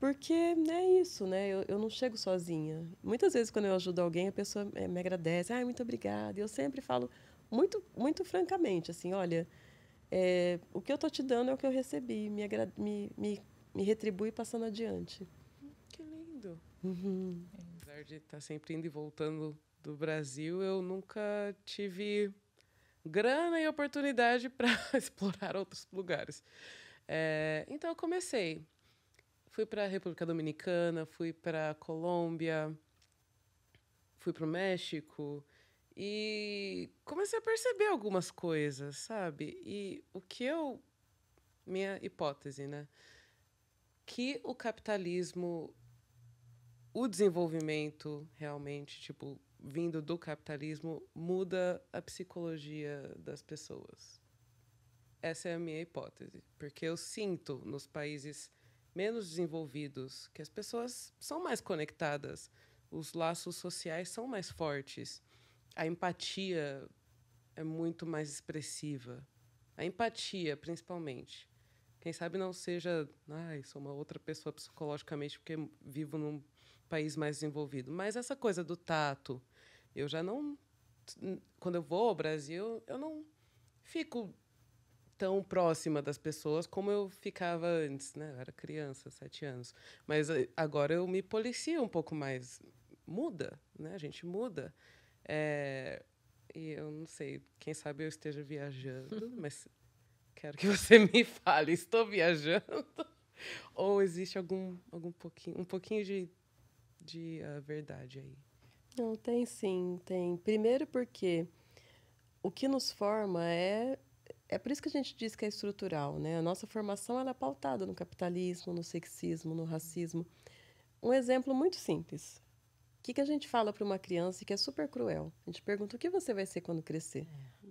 Porque né, é isso, né? Eu, eu não chego sozinha. Muitas vezes, quando eu ajudo alguém, a pessoa eh, me agradece. Ah, muito obrigada. Eu sempre falo muito, muito francamente, assim, olha, é, o que eu tô te dando é o que eu recebi. Me, me, me, me retribui passando adiante. Que lindo. Uhum. Apesar de estar tá sempre indo e voltando do Brasil, eu nunca tive grana e oportunidade para explorar outros lugares. É, então, eu comecei Fui para a República Dominicana, fui para Colômbia, fui para o México e comecei a perceber algumas coisas, sabe? E o que eu minha hipótese, né? Que o capitalismo o desenvolvimento realmente, tipo, vindo do capitalismo muda a psicologia das pessoas. Essa é a minha hipótese, porque eu sinto nos países menos desenvolvidos, que as pessoas são mais conectadas, os laços sociais são mais fortes, a empatia é muito mais expressiva. A empatia, principalmente. Quem sabe não seja, ai, sou uma outra pessoa psicologicamente porque vivo num país mais desenvolvido, mas essa coisa do tato, eu já não quando eu vou ao Brasil, eu não fico tão próxima das pessoas como eu ficava antes, né? Eu era criança, sete anos. Mas eh, agora eu me policio um pouco mais. Muda, né? A gente muda. É... E eu não sei, quem sabe eu esteja viajando, mas quero que você me fale, estou viajando? Ou existe algum, algum pouquinho, um pouquinho de, de uh, verdade aí? Não, tem sim, tem. Primeiro porque o que nos forma é é por isso que a gente diz que é estrutural, né? A nossa formação ela é pautada no capitalismo, no sexismo, no racismo. Um exemplo muito simples. O que, que a gente fala para uma criança que é super cruel? A gente pergunta o que você vai ser quando crescer. É.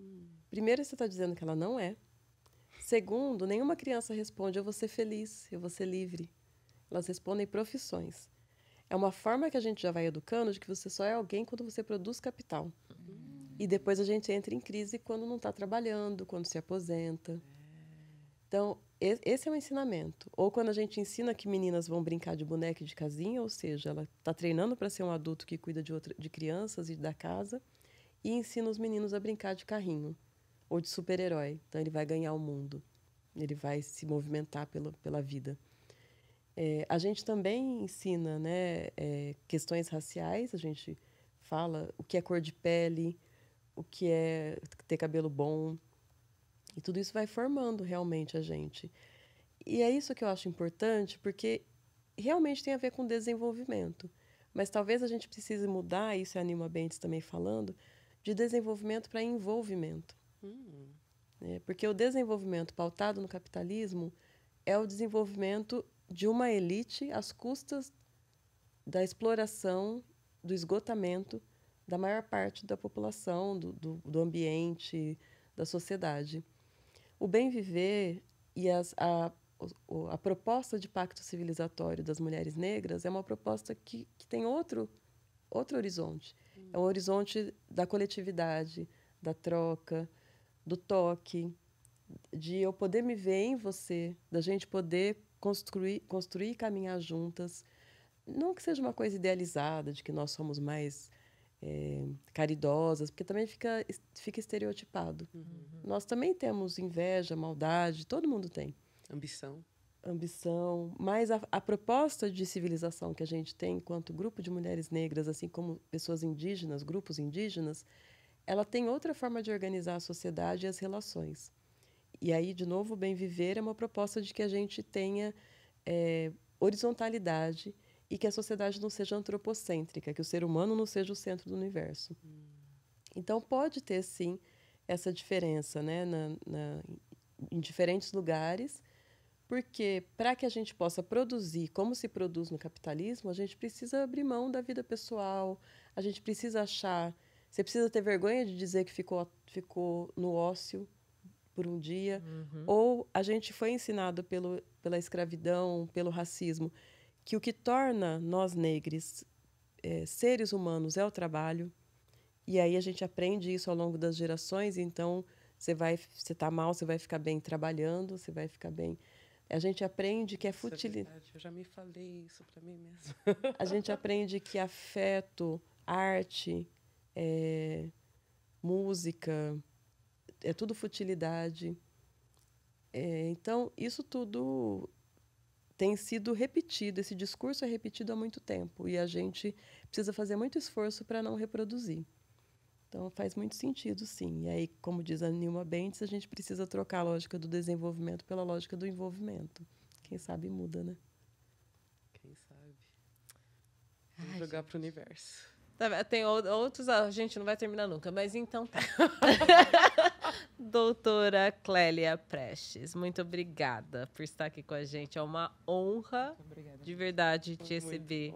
Primeiro, você está dizendo que ela não é. Segundo, nenhuma criança responde eu vou ser feliz, eu vou ser livre. Elas respondem profissões. É uma forma que a gente já vai educando de que você só é alguém quando você produz capital. Hum. E depois a gente entra em crise quando não está trabalhando, quando se aposenta. Então, esse é o ensinamento. Ou quando a gente ensina que meninas vão brincar de boneca de casinha, ou seja, ela está treinando para ser um adulto que cuida de, outra, de crianças e da casa, e ensina os meninos a brincar de carrinho ou de super-herói. Então, ele vai ganhar o mundo, ele vai se movimentar pela, pela vida. É, a gente também ensina né, é, questões raciais, a gente fala o que é cor de pele, o que é ter cabelo bom. E tudo isso vai formando realmente a gente. E é isso que eu acho importante, porque realmente tem a ver com desenvolvimento. Mas talvez a gente precise mudar, isso é a Nilma Bentes também falando, de desenvolvimento para envolvimento. Hum. É, porque o desenvolvimento pautado no capitalismo é o desenvolvimento de uma elite às custas da exploração, do esgotamento da maior parte da população, do, do, do ambiente, da sociedade. O bem viver e as, a, a proposta de pacto civilizatório das mulheres negras é uma proposta que, que tem outro, outro horizonte. É um horizonte da coletividade, da troca, do toque, de eu poder me ver em você, da gente poder construir, construir e caminhar juntas. Não que seja uma coisa idealizada de que nós somos mais é, caridosas, porque também fica, fica estereotipado. Uhum, uhum. Nós também temos inveja, maldade, todo mundo tem. Ambição. Ambição, mas a, a, proposta de civilização que a gente tem enquanto grupo de mulheres negras, assim como pessoas indígenas, grupos indígenas, ela tem outra forma de organizar a sociedade e as relações. E aí, de novo, o bem viver é uma proposta de que a gente tenha é, horizontalidade e que a sociedade não seja antropocêntrica, que o ser humano não seja o centro do universo. Hum. Então pode ter sim essa diferença, né, na, na, em diferentes lugares, porque para que a gente possa produzir como se produz no capitalismo, a gente precisa abrir mão da vida pessoal, a gente precisa achar, você precisa ter vergonha de dizer que ficou, ficou no ócio por um dia, uhum. ou a gente foi ensinado pelo, pela escravidão, pelo racismo, que o que torna nós negros é, seres humanos é o trabalho. E aí a gente aprende isso ao longo das gerações, então você vai, você tá mal, você vai ficar bem trabalhando, você vai ficar bem. A gente aprende que é futilidade. É eu já me falei isso para mim mesmo. a gente aprende que afeto, arte, é, música, é tudo futilidade. É, então, isso tudo tem sido repetido, esse discurso é repetido há muito tempo e a gente precisa fazer muito esforço para não reproduzir. Então faz muito sentido, sim. E aí, como diz a Nilma Bentes, a gente precisa trocar a lógica do desenvolvimento pela lógica do envolvimento. Quem sabe muda, né? Quem sabe. Vamos Ai, jogar para o universo. Tá Tem outros, a ah, gente não vai terminar nunca, mas então tá. Doutora Clélia Prestes, muito obrigada por estar aqui com a gente. É uma honra obrigada. de verdade te receber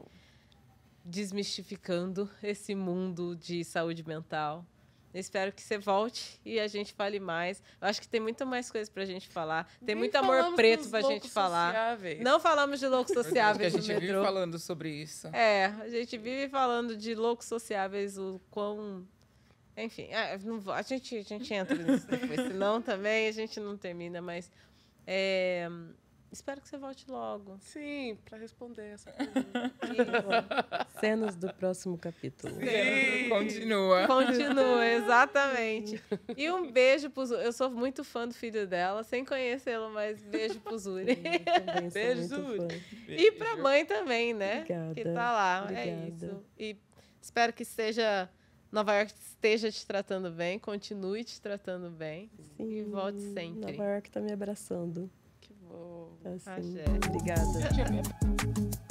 desmistificando esse mundo de saúde mental. Espero que você volte e a gente fale mais. Eu acho que tem muito mais coisas pra gente falar. Tem Nem muito amor preto pra gente falar. Sociáveis. Não falamos de loucos sociáveis no A gente vive falando sobre isso. É, a gente vive falando de loucos sociáveis, o quão enfim, é, a gente, a gente entra nisso depois, senão também a gente não termina, mas é, Espero que você volte logo. Sim, para responder essa pergunta. Cenas do próximo capítulo. Sim. Continua. Continua, exatamente. E um beijo pro Zuri. Eu sou muito fã do filho dela, sem conhecê-lo, mas beijo pro Zuri. Sim, beijo, Zuri. e E pra mãe também, né? Obrigada. Que tá lá. É obrigada. É isso. E espero que seja Nova York esteja te tratando bem, continue te tratando bem Sim, e volte sempre. Nova York está me abraçando. Oh, assim. Obrigada.